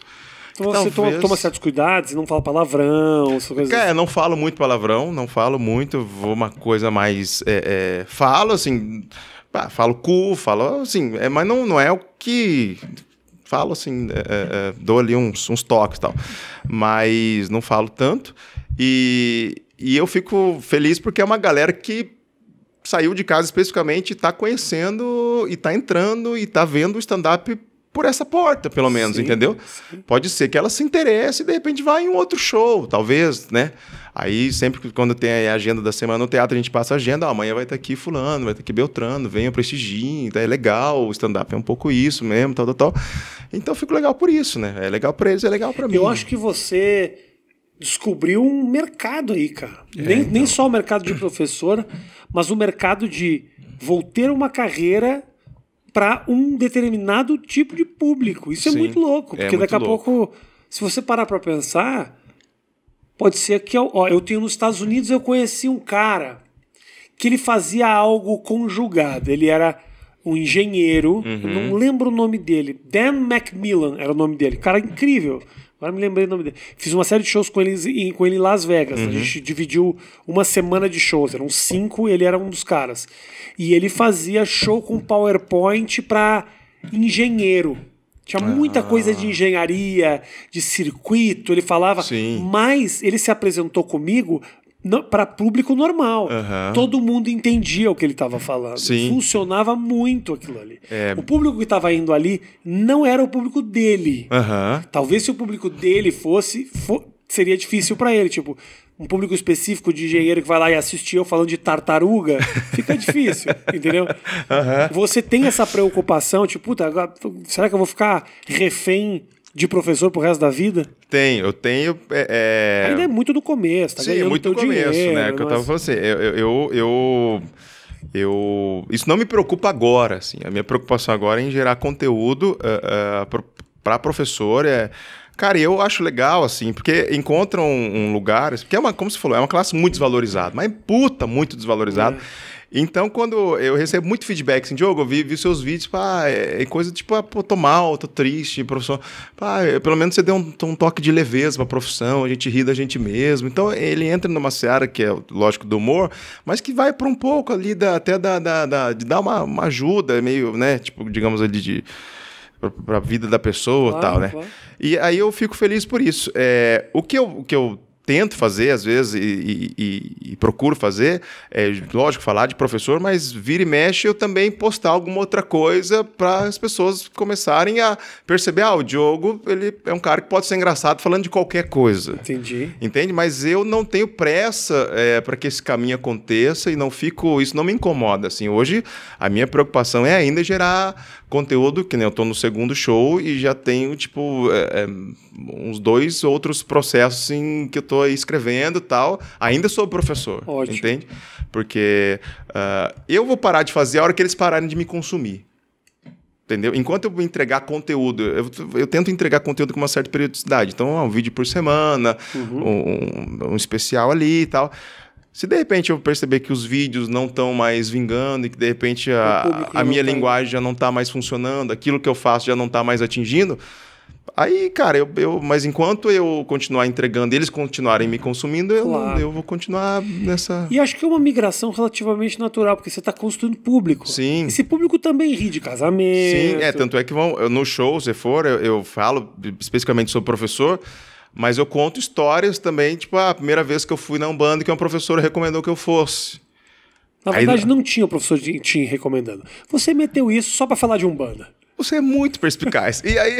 Então você talvez... toma, toma, certos cuidados, não fala palavrão, coisas. É, assim. não falo muito palavrão, não falo muito, vou uma coisa mais. É, é, falo assim. Pá, falo cu, falo assim, é, mas não, não é o que falo assim, é, é, é, dou ali uns, uns toques e tal, mas não falo tanto. E, e eu fico feliz porque é uma galera que saiu de casa especificamente está conhecendo, e está entrando, e está vendo o stand-up por essa porta, pelo menos, sim, entendeu? Sim. Pode ser que ela se interesse e de repente vá em um outro show, talvez, né? Aí sempre que quando tem a agenda da semana no teatro, a gente passa a agenda, ah, amanhã vai estar aqui fulano, vai estar aqui Beltrano, venha prestigiar, então é legal, o stand-up é um pouco isso mesmo, tal, tal, tal. Então fico legal por isso, né? É legal para eles, é legal para mim. Eu acho que você descobriu um mercado aí, cara. É, nem, então. nem só o mercado de professor, mas o mercado de vou ter uma carreira para um determinado tipo de público. Isso é Sim, é muito louco, porque é muito daqui a pouco, se você parar para pensar, pode ser que eu, ó, eu tenho nos Estados Unidos eu conheci um cara que ele fazia algo conjugado. Ele era um engenheiro, uhum. não lembro o nome dele, Dan Macmillan era o nome dele, cara incrível. Agora me lembrei do nome dele. Fiz uma série de shows com ele, com ele em Las Vegas. Uhum. A gente dividiu uma semana de shows. Eram cinco, ele era um dos caras. E ele fazia show com PowerPoint para engenheiro. Tinha muita ah. coisa de engenharia, de circuito, ele falava, Sim. mas ele se apresentou comigo para público normal. Uhum. Todo mundo entendia o que ele estava falando. Sim. Funcionava muito aquilo ali. É... O público que estava indo ali não era o público dele. Uhum. Talvez se o público dele fosse, seria difícil para ele. Tipo, um público específico de engenheiro que vai lá e assistiu falando de tartaruga, [LAUGHS] fica difícil, entendeu? Uhum. Você tem essa preocupação, tipo, puta, será que eu vou ficar refém de professor pro resto da vida? Tenho, eu tenho. É, é Ainda é muito do começo, tá? Sim, Ganhando muito do começo, dinheiro, né? Mas... Que eu tava falando assim, eu, eu, eu, eu, Isso não me preocupa agora, assim. A minha preocupação agora é em gerar conteúdo uh, eh, uh, eh, para professor. É, Cara, eu acho legal, assim, porque encontram um, um lugar, que é uma, como você falou, é uma classe muito desvalorizada, mas puta, muito desvalorizada. É. Então, quando eu recebo muito feedback, assim, Diogo, eu vi, vi seus vídeos, pá, é, é, coisa tipo, ah, pô, tô mal, tô triste, profissão. Pá, é, pelo menos você deu um, um toque de leveza pra profissão, a gente ri da gente mesmo. Então, ele entra numa seara que é, lógico, do humor, mas que vai pra um pouco ali da, até da, da, da de dar uma, uma, ajuda, meio, né, tipo, digamos ali de. Pra, vida da pessoa claro, tal, né? Claro. E aí eu fico feliz por isso. É, o que eu. O que eu tento fazer, às vezes, e, e, e procuro fazer, é, lógico, falar de professor, mas vira e mexe eu também postar alguma outra coisa para as pessoas começarem a perceber, ah, o Diogo, ele é um cara que pode ser engraçado falando de qualquer coisa. Entendi. Entende? Mas eu não tenho pressa é, para que esse caminho aconteça e não fico, isso não me incomoda, assim. Hoje, a minha preocupação é ainda gerar conteúdo, que nem eu tô no segundo show e já tenho, tipo, é, é uns dois outros processos em que eu tô aí escrevendo tal. Ainda sou professor, Ótimo. entende? Porque uh, eu vou parar de fazer a hora que eles pararem de me consumir. Entendeu? Enquanto eu entregar conteúdo, eu, eu, tento entregar conteúdo com uma certa periodicidade. Então, é um vídeo por semana, uhum. um, um, especial ali e tal. Se de repente eu perceber que os vídeos não estão mais vingando e que de repente a, a minha tá... linguagem já não está mais funcionando, aquilo que eu faço já não está mais atingindo, aí, cara, eu, eu, mas enquanto eu continuar entregando, eles continuarem me consumindo, eu, claro. eu vou continuar nessa. E acho que é uma migração relativamente natural, porque você está construindo público. Sim. Esse público também ri de casamento. Sim, é tanto é que vão, no show, se for, eu, eu falo especificamente sobre professor mas eu conto histórias também, tipo, ah, a primeira vez que eu fui na Umbanda que um professor recomendou que eu fosse. Na verdade, não tinha o professor te recomendando. Você meteu isso só para falar de Umbanda. Você é muito perspicaz. E aí.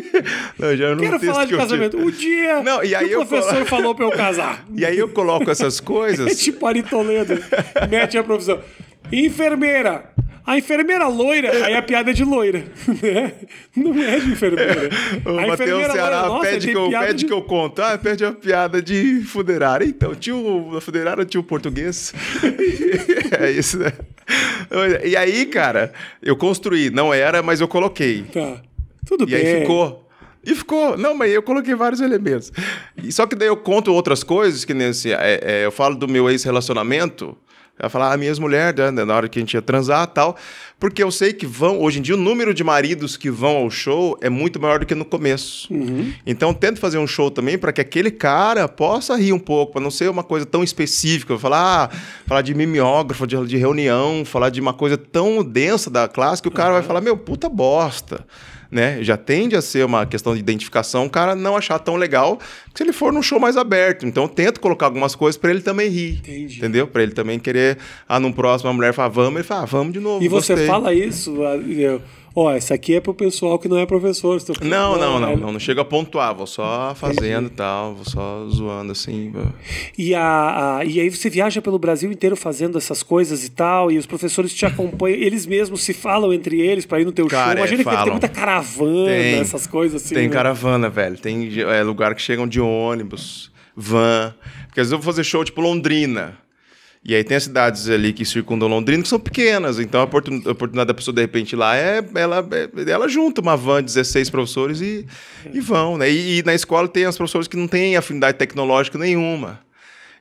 [LAUGHS] não, já não Quero falar de que casamento. O dia não, e aí que o professor colo... falou para eu casar. [LAUGHS] E aí eu coloco essas [LAUGHS] coisas. é tipo Aritoledo Mete a profissão. Enfermeira a enfermeira loira, aí a piada é de loira. [LAUGHS] Né? Não é de enfermeira. O a Matheus Ceará loira, pede, que eu, pede de... que eu conto. Ah, perde a piada de fuderária. Então, tio da fuderária, tio português. [LAUGHS] é isso, né? E aí, cara, eu construí. Não era, mas eu coloquei. Tá. Tudo e bem. E aí ficou. E ficou. Não, mas eu coloquei vários elementos. E só que daí eu conto outras coisas, que nem assim, é, é, eu falo do meu ex-relacionamento, ela fala, ah, minhas mulheres, né, né, na hora que a gente ia transar tal. Porque eu sei que vão, hoje em dia, o número de maridos que vão ao show é muito maior do que no começo. Uhum. Então, tento fazer um show também para que aquele cara possa rir um pouco, para não ser uma coisa tão específica. Falar, ah, falar de mimeógrafo, de, de reunião, falar de uma coisa tão densa da classe que o cara uhum. vai falar, meu, puta bosta né? Já tende a ser uma questão de identificação, o cara não achar tão legal se ele for num show mais aberto. Então eu tento colocar algumas coisas para ele também rir. Entendi. Entendeu? Para ele também querer, ah, num próximo a mulher falar ah, vamos, ele fala, ah, vamos de novo. E você fala isso, ó, isso aqui é pro pessoal que não é professor. Não, não, né? não, não, não, não chego a pontuar, vou só fazendo e tal, vou só zoando assim. E, a, a, e aí você viaja pelo Brasil inteiro fazendo essas coisas e tal, e os professores te acompanham, eles mesmos se falam entre eles para ir no teu Cara, show. É, Imagina é, que tem muita caravana, tem, essas coisas assim. Tem né? caravana, velho, tem é, lugar que chegam de ônibus, van, porque às vezes eu vou fazer show tipo Londrina. E aí tem as cidades ali que circundam Londrina que são pequenas, então a oportunidade da pessoa de repente lá é ela, é, ela junta uma van, 16 professores e, e vão, né? E, e na escola tem as professores que não têm afinidade tecnológica nenhuma.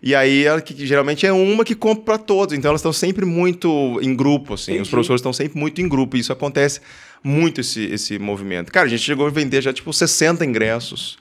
E aí, que, que, geralmente é uma que compra para todos. Então, elas estão sempre muito em grupo, assim. Entendi. Os professores estão sempre muito em grupo. E isso acontece muito, esse, esse movimento. Cara, a gente chegou a vender já, tipo, 60 ingressos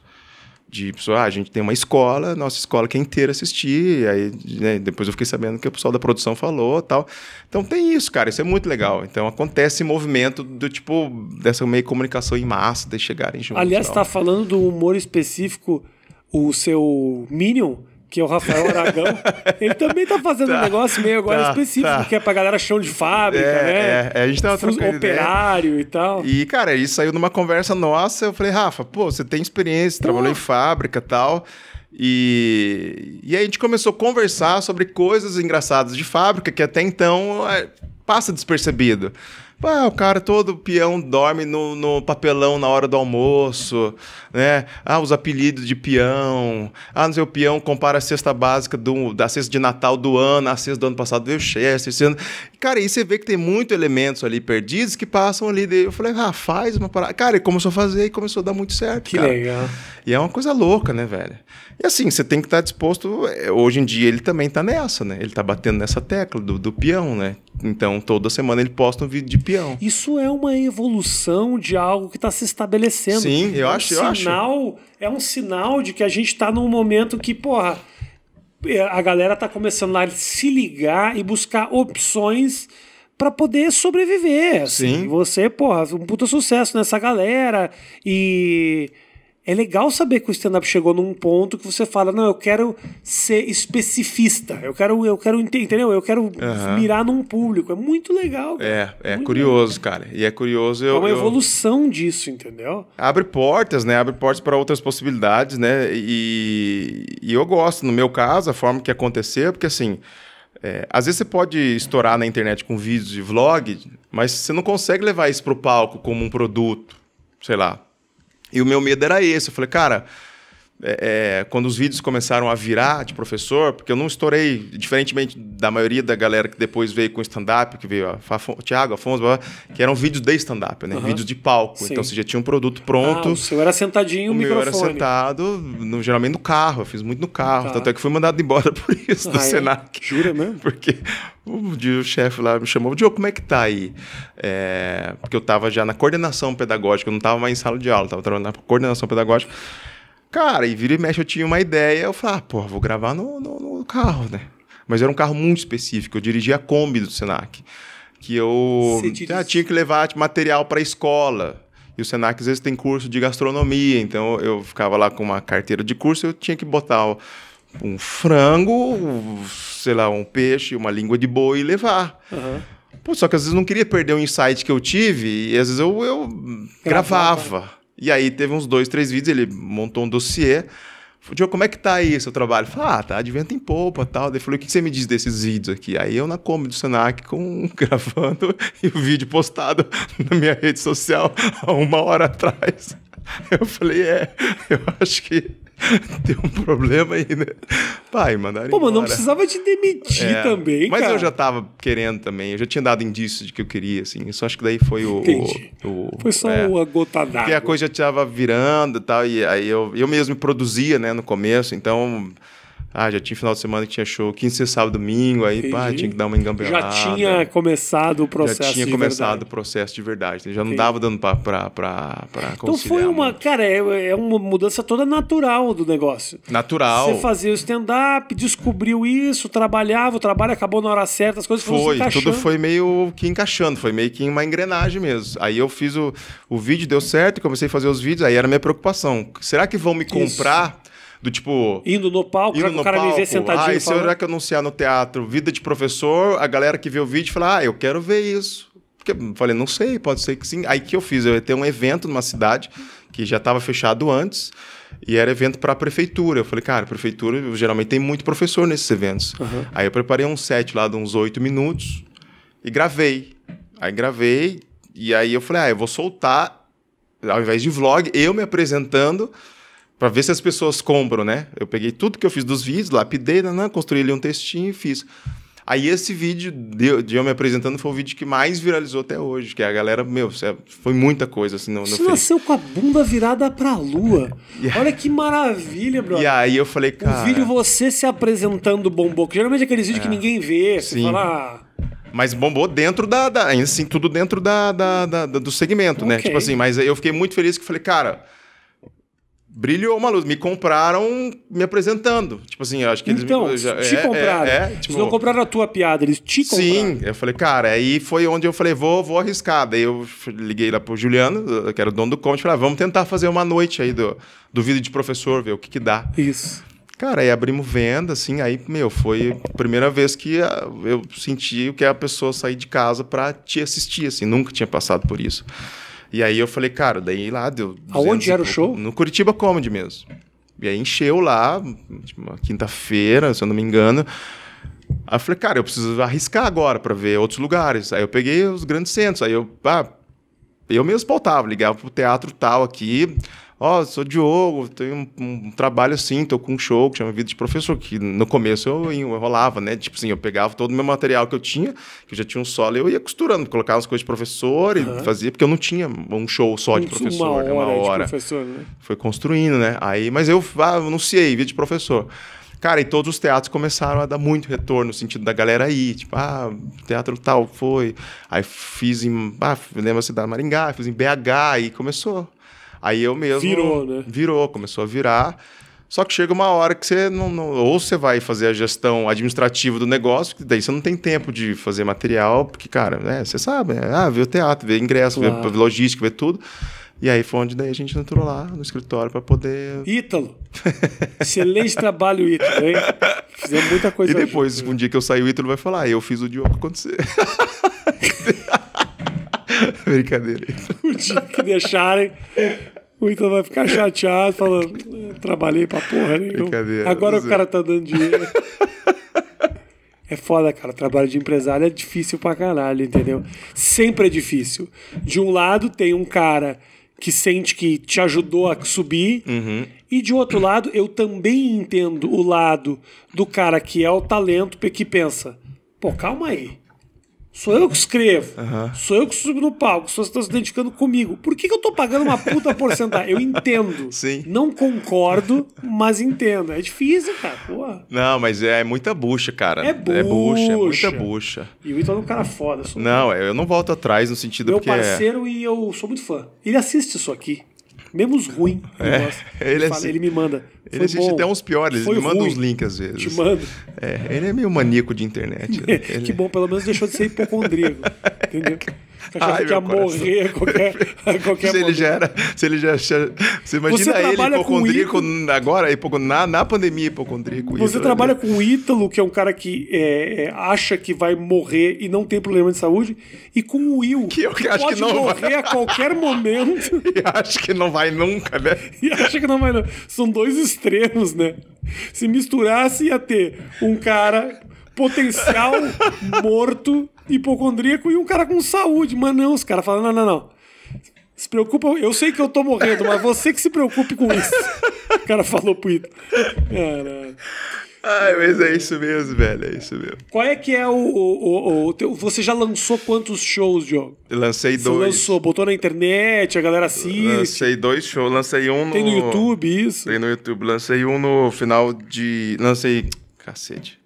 de pessoa, ah, a gente tem uma escola, nossa escola quer é inteira assistir, aí né, depois eu fiquei sabendo que o pessoal da produção falou tal. Então tem isso, cara, isso é muito legal. Então acontece movimento do tipo, dessa meio comunicação em massa, de chegarem juntos. Aliás, está falando do humor específico, o seu Minion que é o Rafael Aragão, [LAUGHS] ele também tá fazendo tá, um negócio meio agora tá, específico, tá. que é pra galera chão de fábrica, é, né? É, é a gente tava trocando Operário ideia. e tal. E, cara, isso saiu numa conversa nossa, eu falei, Rafa, pô, você tem experiência, trabalhou em fábrica e tal. E, e aí a gente começou a conversar sobre coisas engraçadas de fábrica que até então é, passa despercebido. Pá, o cara todo peão dorme no, no papelão na hora do almoço, né? Ah, os apelidos de peão. Ah, não sei, o peão compara a cesta básica do, da cesta de Natal do ano, a cesta do ano passado do Chester. Esse Cara, aí você vê que tem muitos elementos ali perdidos que passam ali. eu falei, ah, faz uma parada. Cara, e começou a fazer e começou a dar muito certo. Que cara. legal. E é uma coisa louca, né, velho? E assim, você tem que estar tá disposto. É, hoje em dia ele também está nessa, né? Ele está batendo nessa tecla do, do peão, né? Então toda semana ele posta um vídeo de peão. Isso é uma evolução de algo que está se estabelecendo. Sim, eu é acho, eu acho. É um sinal de que a gente está num momento que, porra, é, a galera está começando a se ligar e buscar opções para poder sobreviver. Assim. Sim. Você, porra, um puta sucesso nessa galera e é legal saber que o stand-up chegou num ponto que você fala, não, eu quero ser especificista, eu quero, eu quero entendeu? Eu quero uhum. mirar num público. É muito legal. Cara. É, é muito é curioso, legal. cara. E é curioso. Eu, é uma eu... evolução disso, entendeu? Abre portas, né? Abre portas para outras possibilidades, né? E, e eu gosto, no meu caso, a forma que aconteceu, porque assim. É, às vezes você pode estourar na internet com vídeos de vlog, mas você não consegue levar isso para o palco como um produto, sei lá, e o meu medo era esse. Eu falei, cara, é, é, quando os vídeos começaram a virar de professor, porque eu não estourei, diferentemente da maioria da galera que depois veio com stand-up, que veio o Tiago, Afonso, blá, blá, que eram vídeos de stand-up, né? Uhum. Vídeos de palco. Então, Sim. Então você já tinha um produto pronto. Ah, o seu era sentadinho, o, o microfone. meu era sentado, no, geralmente no carro, eu fiz muito no carro. Tá. Tanto é que fui mandado embora [LAUGHS] por isso do ah, é? Senac. Jura mesmo? Porque o chefe lá me chamou, Diogo, como é que tá aí? É, porque eu estava já na coordenação pedagógica, eu não estava mais em sala de aula, estava trabalhando na coordenação pedagógica. Cara, e vira e mexe eu tinha uma ideia, eu falei, ah, pô, vou gravar no, no, no, carro, né? Mas era um carro muito específico, eu dirigia a Kombi do Senac, que eu tinha que levar material para a escola. E o Senac às vezes tem curso de gastronomia, então eu ficava lá com uma carteira de curso, eu tinha que botar um frango, sei lá, um peixe, uma língua de boi e levar. Uhum. Pô, só que às vezes não queria perder o insight que eu tive e às vezes eu, eu gravava. gravava. E aí teve uns dois, três vídeos, ele montou um dossiê. Diogo, como é que tá aí seu trabalho? Falei, ah, tá advento em polpa tal. Ele falou, o que você me diz desses vídeos aqui? Aí eu na Kombi do Senac com, [LAUGHS] gravando e o vídeo postado [LAUGHS] na minha rede social há uma hora atrás. Eu falei, é, eu acho que Deu [LAUGHS] um problema aí, né? Pai, mandaram Pô, mas não precisava te demitir é, também, mas cara. Mas eu já tava querendo também. Eu já tinha dado indícios de que eu queria, assim. só acho que daí foi o... o, o foi só é, a gota d'água. Porque a coisa já tava virando e tal. E aí eu, eu mesmo produzia, né, no começo. Então... Ah, já tinha final de semana que tinha show, quinta, sexta, sábado, domingo, aí pá, tinha que dar uma engambeirada. Já tinha começado o processo de verdade. Já tinha começado verdade. o processo de verdade, né? já não dava dando pra, pra, pra, pra Então foi uma, muito. cara, é, é uma mudança toda natural do negócio. Natural. Você fazia o stand-up, descobriu isso, trabalhava, o trabalho acabou na hora certa, as coisas foi, foram tudo foi meio que encaixando, foi meio que uma engrenagem mesmo. Aí eu fiz o, o vídeo, deu certo, comecei a fazer os vídeos, aí era a minha preocupação. Será que vão me comprar... Isso do tipo. Indo no palco, indo no o cara palco, me ver sentadinho. Ah, e será que anunciar no teatro Vida de Professor, a galera que vê o vídeo fala, ah, eu quero ver isso. Porque eu falei, não sei, pode ser que sim. Aí que eu fiz? Eu ia ter um evento numa cidade que já estava fechado antes. E era evento para a prefeitura. Eu falei, cara, prefeitura geralmente tem muito professor nesses eventos. Uhum. Aí eu preparei um set lá de uns oito minutos e gravei. Aí gravei, e aí eu falei, ah, eu vou soltar, ao invés de vlog, eu me apresentando para ver se as pessoas compram, né? Eu peguei tudo que eu fiz dos vídeos, lapidei, construí ali um textinho e fiz. Aí esse vídeo de, de, eu me apresentando foi o vídeo que mais viralizou até hoje, que a galera, meu, é, foi muita coisa assim no, no Você nasceu com a bunda virada pra lua. Yeah. Olha que maravilha, brother. E aí eu falei, cara... O vídeo você se apresentando bombou, que geralmente é aqueles vídeos é. que ninguém vê, Sim. você fala... Ah". Mas bombou dentro da, da assim, tudo dentro da, da, da do segmento, né? okay. né? Tipo assim, mas eu fiquei muito feliz que falei, cara brilhou uma luz. Me compraram me apresentando. Tipo assim, acho que então, eles me, já, te é, é compraram. É, é, tipo, eles não compraram a tua piada, eles te compraram. Sim, eu falei, cara, aí foi onde eu falei, vou, vou arriscar. Daí eu liguei lá pro Juliano, que era o dono do Conte, falei, ah, vamos tentar fazer uma noite aí do, do vídeo de professor, ver o que que dá. Isso. Cara, aí abrimos venda, assim, aí, meu, foi a primeira vez que ah, eu senti o que é a pessoa sair de casa para te assistir, assim, nunca tinha passado por isso. E aí eu falei, cara, daí lá deu. Aonde era o show? No Curitiba Comedy mesmo. E aí encheu lá, tipo, uma quinta-feira, se eu não me engano. Aí eu falei, cara, eu preciso arriscar agora para ver outros lugares. Aí eu peguei os grandes centros. Aí eu, ah, eu mesmo pautava, ligava pro teatro tal aqui. Ó, oh, sou Diogo, tenho um, um, trabalho assim, tô com um show que chama Vida de Professor, que no começo eu, rolava, né? Tipo assim, eu pegava todo o meu material que eu tinha, que eu já tinha um solo, eu ia costurando, colocava as coisas de professor e fazia, porque eu não tinha um show só de professor, uma hora. Uma hora. De professor, né? Foi construindo, né? Aí, mas eu ah, anunciei, Vida de Professor. Cara, e todos os teatros começaram a dar muito retorno, no sentido da galera aí, tipo, ah, teatro tal, foi. Aí fiz em, ah, lembra a cidade de Maringá, fiz em BH, e começou. Aí eu mesmo. Virou, né? Virou, começou a virar. Só que chega uma hora que você não, não, Ou você vai fazer a gestão administrativa do negócio, que daí você não tem tempo de fazer material, porque, cara, né, você sabe, né? ah, vê o teatro, vê ingresso, claro. vê logística, vê tudo. E aí foi onde daí a gente entrou lá no escritório para poder. Ítalo! Excelente trabalho, Ítalo, hein? Fizemos muita coisa. E depois, hoje. um dia que eu sair, o Ítalo vai falar: ah, eu fiz o Diogo acontecer. [LAUGHS] [LAUGHS] Brincadeira. O dia que deixarem, o Ítalo vai ficar chateado, falando, trabalhei pra porra nenhuma. Brincadeira. Agora o cara tá dando dinheiro. É foda, cara. Trabalho de empresário é difícil pra caralho, entendeu? Sempre é difícil. De um lado, tem um cara que sente que te ajudou a subir. Uhum. E de outro lado, eu também entendo o lado do cara que é o talento que pensa: pô, calma aí. Sou eu que escrevo, uhum. sou eu que subo no palco, as pessoas estão se identificando comigo. Por que, que eu tô pagando uma puta porcentagem? Eu entendo. [LAUGHS] Sim. Não concordo, mas entendo. É difícil, cara. Porra. Não, mas é, muita bucha, cara. É bucha. É bucha, é muita bucha. E o Ítalo é um cara foda. não, eu não volto atrás no sentido Meu porque... Meu é- parceiro é... e eu sou muito fã. Ele assiste isso aqui. Mesmo os ruins, é, [LAUGHS] ele, ele, ele me manda. Ele assiste bom. até uns piores, Foi ele me manda uns links às vezes. Te mando. É, ele é meio maníaco de internet. [LAUGHS] Ele... que bom, pelo menos deixou de ser hipocondríaco. [LAUGHS] entendeu? achava Ai, que ia morrer a qualquer, a [LAUGHS] qualquer se momento. Ele já era, se ele já, você imagina você ele hipocondríaco agora, na, na pandemia hipocondríaco. Você Ítalo, trabalha né? com o Ítalo, que é um cara que é, é, acha que vai morrer e não tem problema de saúde, e com o Will, que, eu, que, que acho pode que não morrer vai. a qualquer momento. E acho que não vai nunca, né? E acha que não vai não. São dois extremos, né? Se misturasse, ia ter um cara potencial [LAUGHS] morto, hipocondríaco e um cara com saúde. Mas não, os caras falam: não, não, não. Se preocupa, eu sei que eu tô morrendo, mas você que se preocupe com isso. o cara falou pro Ito. Caralho. Ai, mas é isso mesmo, velho. É isso mesmo. Qual é que é o. o, o, o teu, você já lançou quantos shows, Diogo? Lancei você dois. Lançou, botou na internet, a galera assiste. Lancei dois shows, lancei um no. Tem no YouTube isso? Tem no YouTube. Lancei um no final de. Lancei. Cacete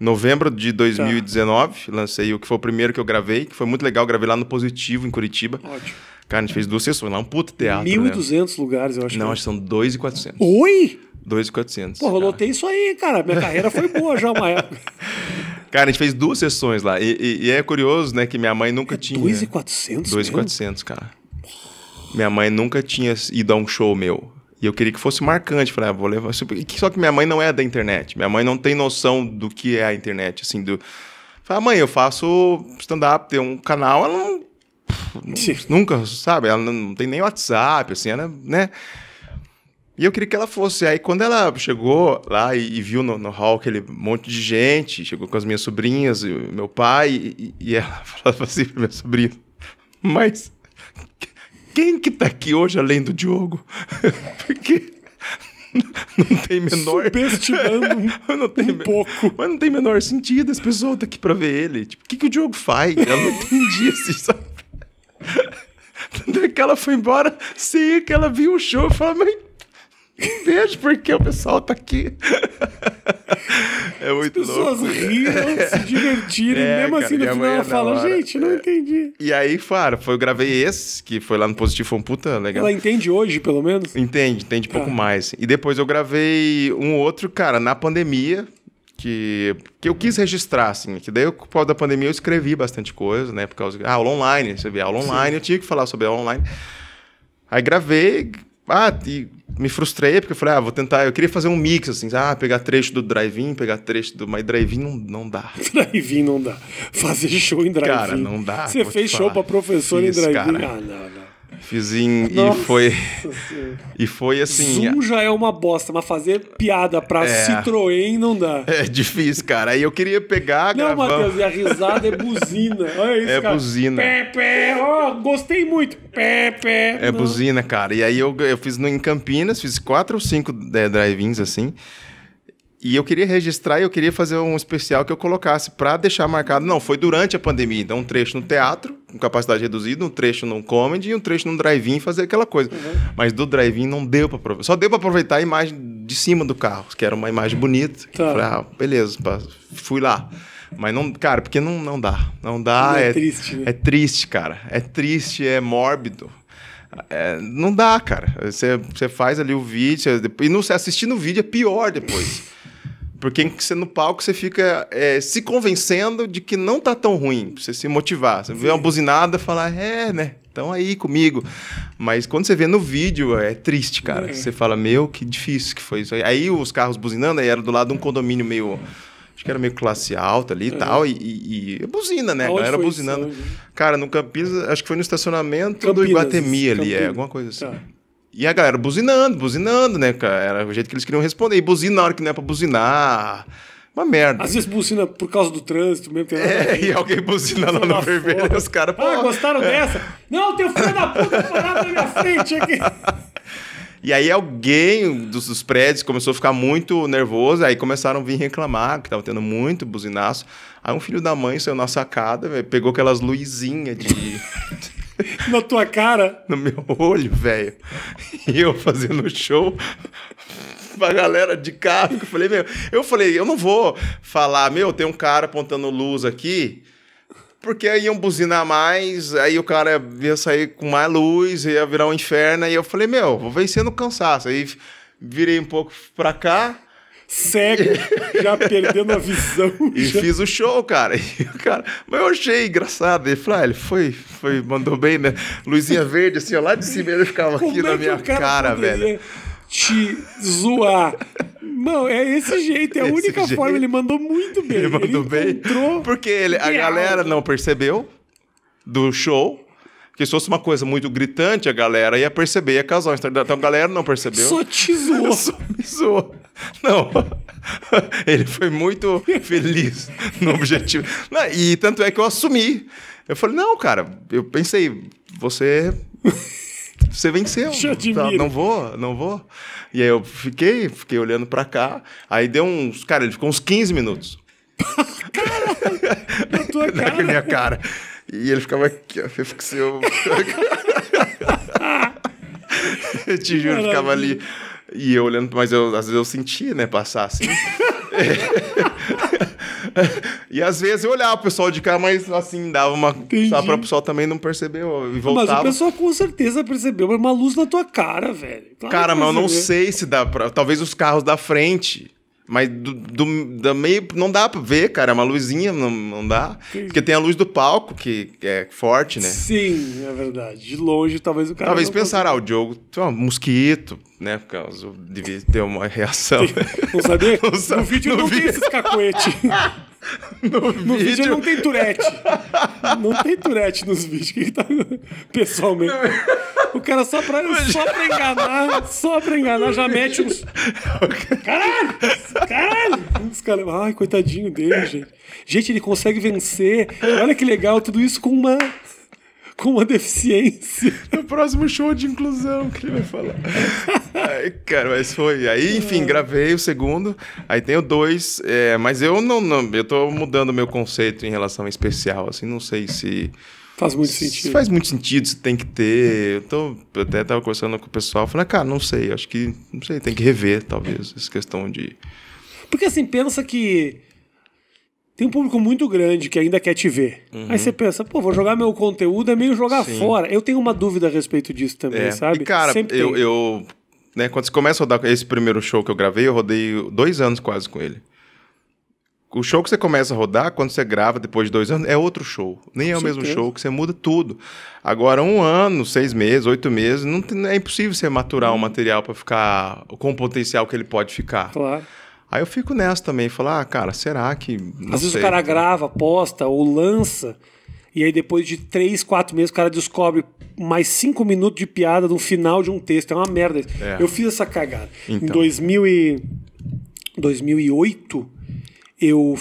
novembro de 2019, tá. lancei o que foi o primeiro que eu gravei, que foi muito legal, gravei lá no Positivo, em Curitiba. Ótimo. Cara, a gente fez duas sessões lá, um puto teatro. 1.200 né? lugares, eu acho. Não, que... acho que são 2.400. Oi! 2.400. Pô, eu isso aí, cara. Minha carreira foi boa já uma época. [LAUGHS] Cara, a gente fez duas sessões lá. E, e, e é curioso, né, que minha mãe nunca é tinha. 2.400? 2.400, cara. Minha mãe nunca tinha ido a um show meu. E eu queria que fosse marcante. Falei, ah, vou levar. Só que minha mãe não é da internet. Minha mãe não tem noção do que é a internet, assim, do. Falei, ah, mãe, eu faço stand-up, tenho um canal, ela não. Nunca, sabe? Ela não tem nem WhatsApp, assim, ela, né? E eu queria que ela fosse. Aí quando ela chegou lá e, e viu no, no, hall aquele monte de gente, chegou com as minhas sobrinhas, meu pai, e, e ela [LAUGHS] falava assim pra minha sobrinha, mas quem que tá aqui hoje além do Diogo? [LAUGHS] Porque não tem menor. Subestimando [LAUGHS] não tem um me... pouco. Mas não tem menor sentido. Esse pessoal tá aqui pra ver ele. Tipo, o que, que o Diogo faz? Eu não entendi [LAUGHS] assim, sabe? Tanto é que ela foi embora sei que ela viu o show e falou, mas não vejo porque o pessoal tá aqui. É muito As pessoas louco. Né? riram, se [LAUGHS] é, divertiram, é, mesmo cara, assim no final ela fala, gente, não é. entendi. E aí, claro, foi, eu gravei esse, que foi lá no Positivo, foi um puta legal. Ela entende hoje, pelo menos? Entende, entende um pouco ah. mais. Assim. E depois eu gravei um outro, cara, na pandemia, que, que eu quis registrar, assim, que daí, por causa da pandemia, eu escrevi bastante coisa, né? Por causa. Ah, aula online, você vê, aula online, Sim. eu tinha que falar sobre aula online. Aí gravei, ah, e me frustrei, porque eu falei, ah, vou tentar. Eu queria fazer um mix, assim, ah, pegar trecho do drive-in, pegar trecho do. Mas drive-in não, não dá. [LAUGHS] drive-in não dá. Fazer show em drive-in. Cara, não dá. Você fez show pra professor Fiz, em drive-in? Ah, não, não. Fiz em. Nossa e foi. Senhora. E foi assim. Zoom já é uma bosta, mas fazer piada pra é, Citroën não dá. [LAUGHS] É difícil, cara. Aí eu queria pegar. Não, gravar... Matheus, e a risada é buzina. [LAUGHS] Olha isso, é cara. buzina. Pé, pé, ó, oh, gostei muito. Pé, pé. É não. buzina, cara. E aí eu, eu fiz no, em Campinas, fiz quatro ou cinco é, drive-ins assim. E eu queria registrar e eu queria fazer um especial que eu colocasse para deixar marcado. Não, foi durante a pandemia. Então, um trecho no teatro, com capacidade reduzida, um trecho num comedy e um trecho num drive-in, fazer aquela coisa. Uhum. Mas do drive-in não deu para aproveitar. Só deu para aproveitar a imagem de cima do carro, que era uma imagem bonita. Tá. Falei, ah, beleza, fui lá. Mas não, cara, porque não, não dá. Não dá. Não é, é triste. Né? É triste, cara. É triste, é mórbido. É, não dá, cara. Você, você faz ali o vídeo, você, e não, assistindo o vídeo é pior depois. Porque você no palco você fica é, se convencendo de que não tá tão ruim, pra você se motivar. Você Sim. vê uma buzinada e fala, é, né? Estão aí comigo. Mas quando você vê no vídeo, é triste, cara. É. Você fala, meu, que difícil que foi isso. Aí os carros buzinando, aí era do lado de um é. condomínio meio acho que era meio classe alta ali é. tal, e tal, e, buzina, né? a galera buzinando. Isso, Cara, no Campinas, acho que foi no estacionamento Campinas, do Iguatemi ali, é, Campinas. é, alguma coisa assim. Tá. E a galera buzinando, buzinando, né, cara? Era o jeito que eles queriam responder. E buzina na hora que não é pra buzinar. Uma merda. Às vezes buzina por causa do trânsito mesmo. é, e alguém buzina lá no vermelho e os caras... Ah, gostaram é. dessa? Não, tem um filho da puta parado na minha frente aqui. [LAUGHS] E aí alguém dos, dos, prédios começou a ficar muito nervoso, aí começaram a vir reclamar que tava tendo muito buzinaço. Aí um filho da mãe saiu na sacada, pegou aquelas luzinhas de... [LAUGHS] [LAUGHS] Na tua cara? No meu olho, velho. E eu fazendo show pra galera de carro. Eu falei, meu, eu falei, eu não vou falar, meu, tem um cara apontando luz aqui. Porque aí iam buzinar mais, aí o cara ia sair com mais luz, ia virar um inferno. E eu falei, meu, vou vencer no cansaço. Aí virei um pouco pra cá cego, já perdendo a visão. E já. fiz o show, cara. [LAUGHS] E o cara, mas eu achei engraçado. Ele falou, ah, ele foi, foi, mandou bem, né? Luzinha verde, assim, ó, lá de cima ele ficava Como aqui é na minha cara, cara velho. Te zoar. Não, é esse jeito, é a esse única jeito. forma. Ele mandou muito bem. Ele mandou ele bem. Porque ele, a galera não percebeu do show. Porque se fosse uma coisa muito gritante, a galera ia perceber, ia causar um Então a galera não percebeu. Só te zoou. [LAUGHS] Só me zoou. Não. [LAUGHS] Ele foi muito feliz no objetivo. Não, e tanto é que eu assumi. Eu falei, não, cara, eu pensei, você. Você venceu. [LAUGHS] Tá, não vou, não vou. E aí eu fiquei, fiquei olhando para cá. Aí deu uns. Cara, ele ficou uns 15 minutos. cara! Na tua cara. Na minha cara. E ele ficava aqui, ó, seu [LAUGHS] eu te juro, Caramba. ficava ali. E eu olhando, mas eu, às vezes eu sentia, né, passar assim. [LAUGHS] e às vezes eu olhava o pessoal de cá, mas assim, dava uma. Só pra o pessoal também não perceber. E voltava. Mas o pessoal com certeza percebeu, mas uma luz na tua cara, velho. Claro cara, mas eu não sei se dá pra. Talvez os carros da frente. Mas do, do, do meio não dá pra ver, cara. É uma luzinha, não, não dá. Porque tem a luz do palco, que é forte, né? Sim, é verdade. De longe, talvez o cara. Talvez pensaram, ah, o Diogo é um mosquito, né? Porque eu devia ter uma reação. Não sabia? [LAUGHS] Não sabe. No vídeo não vi. tem esses cacoetes. [LAUGHS] No, no vídeo... vídeo... não tem turete. [LAUGHS] Não tem turete nos vídeos. Quem tá... Pessoalmente. O cara só pra, só pra enganar, só pra enganar, já mete uns. Caralho! Caralho! Os caras. Ai, coitadinho dele, gente. Gente, ele consegue vencer. Olha que legal, tudo isso com uma com uma deficiência. [LAUGHS] No próximo show de inclusão que ele vai falar. Ai, cara, mas foi. Aí, enfim, gravei o segundo. Aí tenho dois. É, mas eu não, não. Eu tô mudando meu conceito em relação a especial. Assim, não sei se. Faz muito sentido. Faz muito sentido, se tem que ter. Eu, tô, eu até tava conversando com o pessoal, falei, ah, cara, não sei, acho que, não sei, tem que rever, talvez, essa questão de. Porque assim, pensa que tem um público muito grande que ainda quer te ver. Uhum. Aí você pensa, pô, vou jogar meu conteúdo, é meio jogar Sim. fora. Eu tenho uma dúvida a respeito disso também, é. sabe? E cara, Sempre eu, eu né, quando você começa a rodar esse primeiro show que eu gravei, eu rodei dois anos quase com ele. O show que você começa a rodar, quando você grava depois de dois anos, é outro show. Nem é o mesmo show, que você muda tudo. Agora, um ano, seis meses, oito meses, não tem, é impossível você maturar o um uhum. material para ficar com o potencial que ele pode ficar. Claro. Aí eu fico nessa também, falar, ah, cara, será que. Não Às sei. vezes o cara grava, posta ou lança, e aí depois de três, quatro meses o cara descobre mais cinco minutos de piada no final de um texto. É uma merda. É. Eu fiz essa cagada. Então. Em 2000 e... 2008, eu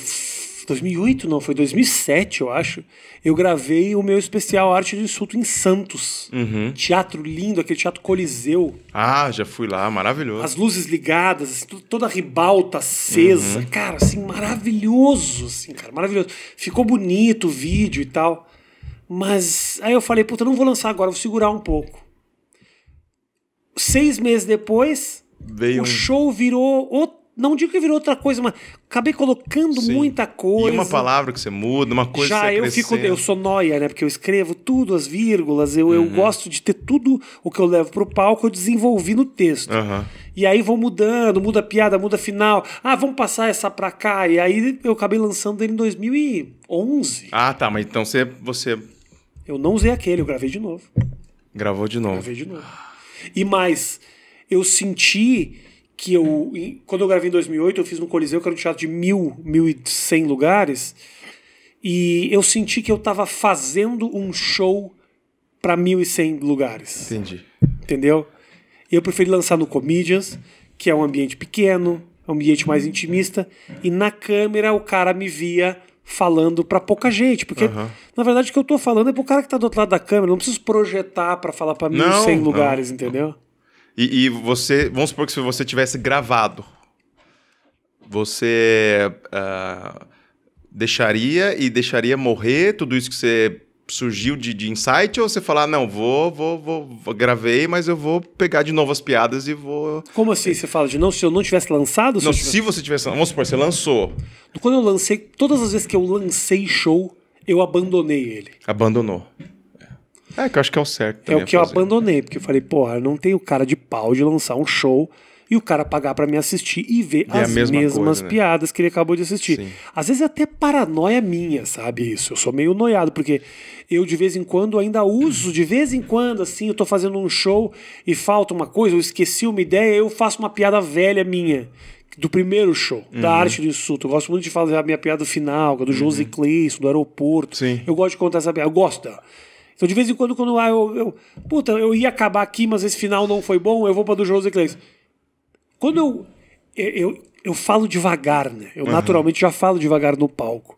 2008 não, foi 2007, eu acho. Eu gravei o meu especial Arte do Insulto em Santos. Uhum. Teatro lindo, aquele teatro Coliseu. Ah, já fui lá, maravilhoso. As luzes ligadas, assim, toda a ribalta acesa. Uhum. Cara, assim, maravilhoso, assim, cara, maravilhoso. Ficou bonito o vídeo e tal. Mas aí eu falei, puta, não vou lançar agora, vou segurar um pouco. Seis meses depois, Veio o um... show virou outro não digo que virou outra coisa, mas acabei colocando Sim. muita coisa. E uma palavra que você muda, uma coisa Já que você eu fico, eu sou noia, né? Porque eu escrevo tudo, as vírgulas, eu, uhum. eu gosto de ter tudo o que eu levo pro palco, eu desenvolvi no texto. Uhum. E aí vou mudando, muda a piada, muda a final. Ah, vamos passar essa pra cá. E aí eu acabei lançando ele em 2011. Ah, tá, mas então você. você... Eu não usei aquele, eu gravei de novo. Gravou de novo. Gravei de novo. E mais, eu senti que eu, quando eu gravei em 2008, eu fiz no Coliseu, que era um teatro de mil, mil e cem lugares, e eu senti que eu estava fazendo um show para mil e cem lugares. Entendi. Entendeu? Eu preferi lançar no Comedians, que é um ambiente pequeno, um ambiente mais intimista, e na câmera o cara me via falando para pouca gente, porque uhum. na verdade o que eu tô falando é pro cara que tá do outro lado da câmera, não preciso projetar para falar para mil e cem lugares, não. entendeu? E, e, você, vamos supor que se você tivesse gravado, você uh, deixaria e deixaria morrer tudo isso que você surgiu de, de insight ou você falar, não, vou, vou, vou, gravei, mas eu vou pegar de novo as piadas e vou... Como assim? Você fala de não, se eu não tivesse lançado? Se, não, tivesse... se você tivesse... Vamos supor, você lançou. Quando eu lancei, todas as vezes que eu lancei show, eu abandonei ele. Abandonou. É, que eu acho que é o certo. É o que eu abandonei, porque eu falei, porra, eu não tenho cara de pau de lançar um show e o cara pagar para me assistir e ver e é as mesmas coisa, né? piadas que ele acabou de assistir. Sim. Às vezes é até paranoia minha, sabe isso? Eu sou meio noiado, porque eu de vez em quando ainda uso, de vez em quando, assim, eu tô fazendo um show e falta uma coisa, eu esqueci uma ideia, eu faço uma piada velha minha. Do primeiro show, uhum. da arte do insulto. Eu gosto muito de fazer a minha piada final, é do uhum. José Cleison, do aeroporto. Sim. Eu gosto de contar essa piada. Eu gosto dela. Então, de vez em quando, quando ah, eu, eu, puta, eu ia acabar aqui, mas esse final não foi bom, eu vou para do José Clayson. Quando eu, eu, eu, eu, falo devagar, né? Eu uhum. naturalmente já falo devagar no palco.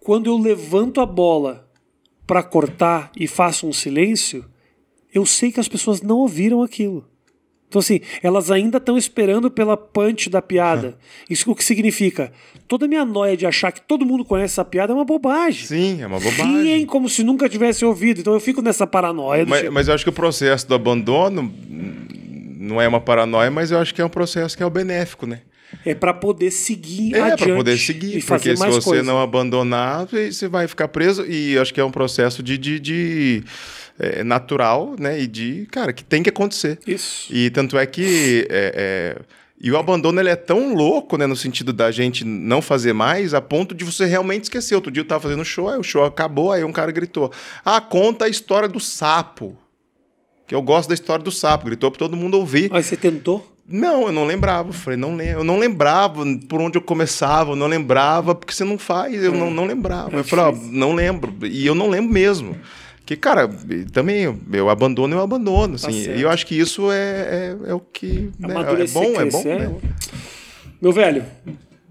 Quando eu levanto a bola para cortar e faço um silêncio, eu sei que as pessoas não ouviram aquilo. Então, assim, elas ainda estão esperando pela punch da piada. É. [LAUGHS] Isso o que significa? Toda minha noia de achar que todo mundo conhece essa piada é uma bobagem. Sim, é uma bobagem. Riem como se nunca tivesse ouvido. Então eu fico nessa paranoia. Mas, tipo... mas eu acho que o processo do abandono não é uma paranoia, mas eu acho que é um processo que é o benéfico, né? É para poder seguir é, adiante. É para poder seguir, e porque se você coisa. não abandonar, você vai ficar preso. E acho que é um processo de, de, de é, natural, né? E de, cara, que tem que acontecer. Isso. E tanto é que. É, é, e o abandono ele é tão louco, né? No sentido da gente não fazer mais, a ponto de você realmente esquecer. Outro dia eu tava fazendo show, aí o show acabou, aí um cara gritou: Ah, conta a história do sapo. Que eu gosto da história do sapo. Gritou pra todo mundo ouvir. Mas você tentou? Não, eu não lembrava. Eu falei, não lembro. Eu não lembrava por onde eu começava, eu não lembrava, porque você não faz, eu hum, não, não lembrava. É eu falei, ó, não lembro. E eu não lembro mesmo. Que, cara, também eu abandono, eu abandono. Tá assim, tá e eu acho que isso é, é, é o que. Né, é bom, é bom. Né? né? Meu velho,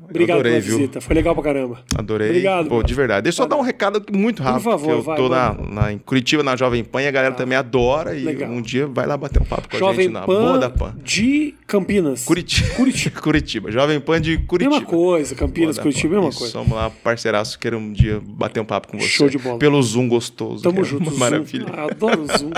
Obrigado adorei, pela viu? visita. Foi legal pra caramba. Adorei. Obrigado. Pô, de verdade. Deixa eu só dar um recado muito rápido. Por favor, eu vai, tô vai. Na, na, em Curitiba, na Jovem Pan, e a galera ah, também adora. E um dia vai lá bater um papo com Jovem a gente na Pan, Boa da Pan. De Campinas. Curitiba. Curitiba. [LAUGHS] Curitiba. Jovem Pan de Curitiba. Mesma coisa, Campinas, Boa Curitiba, mesma coisa. Vamos lá, parceiraço, quero um dia bater um papo com você. Show de bola. Pelo Zoom gostoso. Tamo é junto. Zoom. Maravilha. Ah, adoro o Zoom.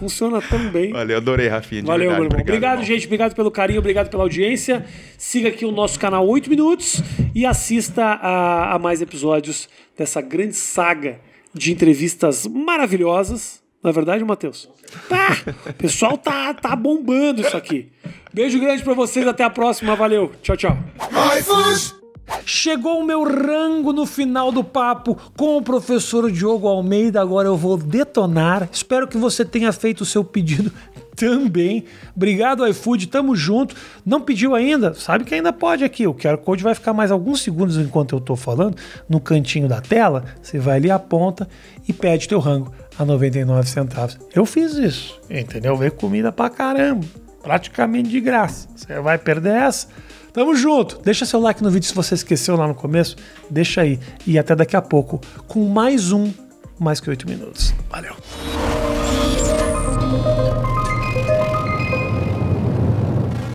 Funciona também. Valeu, adorei, Rafinha. Valeu, meu irmão. Obrigado, obrigado irmão. gente. Obrigado pelo carinho, obrigado pela audiência. Siga aqui o nosso canal 8 Minutos e assista a, a mais episódios dessa grande saga de entrevistas maravilhosas não é verdade, Matheus? Pá! Pessoal tá, tá bombando isso aqui. Beijo grande para vocês, até a próxima, valeu. Tchau, tchau. Chegou o meu rango no final do papo com o professor Diogo Almeida. Agora eu vou detonar. Espero que você tenha feito o seu pedido [LAUGHS] também. Obrigado, iFood. Tamo junto. Não pediu ainda? Sabe que ainda pode aqui. O QR Code vai ficar mais alguns segundos enquanto eu tô falando no cantinho da tela. Você vai ali, aponta e pede teu rango a 99 centavos. Eu fiz isso, entendeu? Veio comida pra caramba, praticamente de graça. Você vai perder essa? Tamo junto. Deixa seu like no vídeo se você esqueceu lá no começo. Deixa aí. E até daqui a pouco com mais um Mais Que Oito Minutos. Valeu.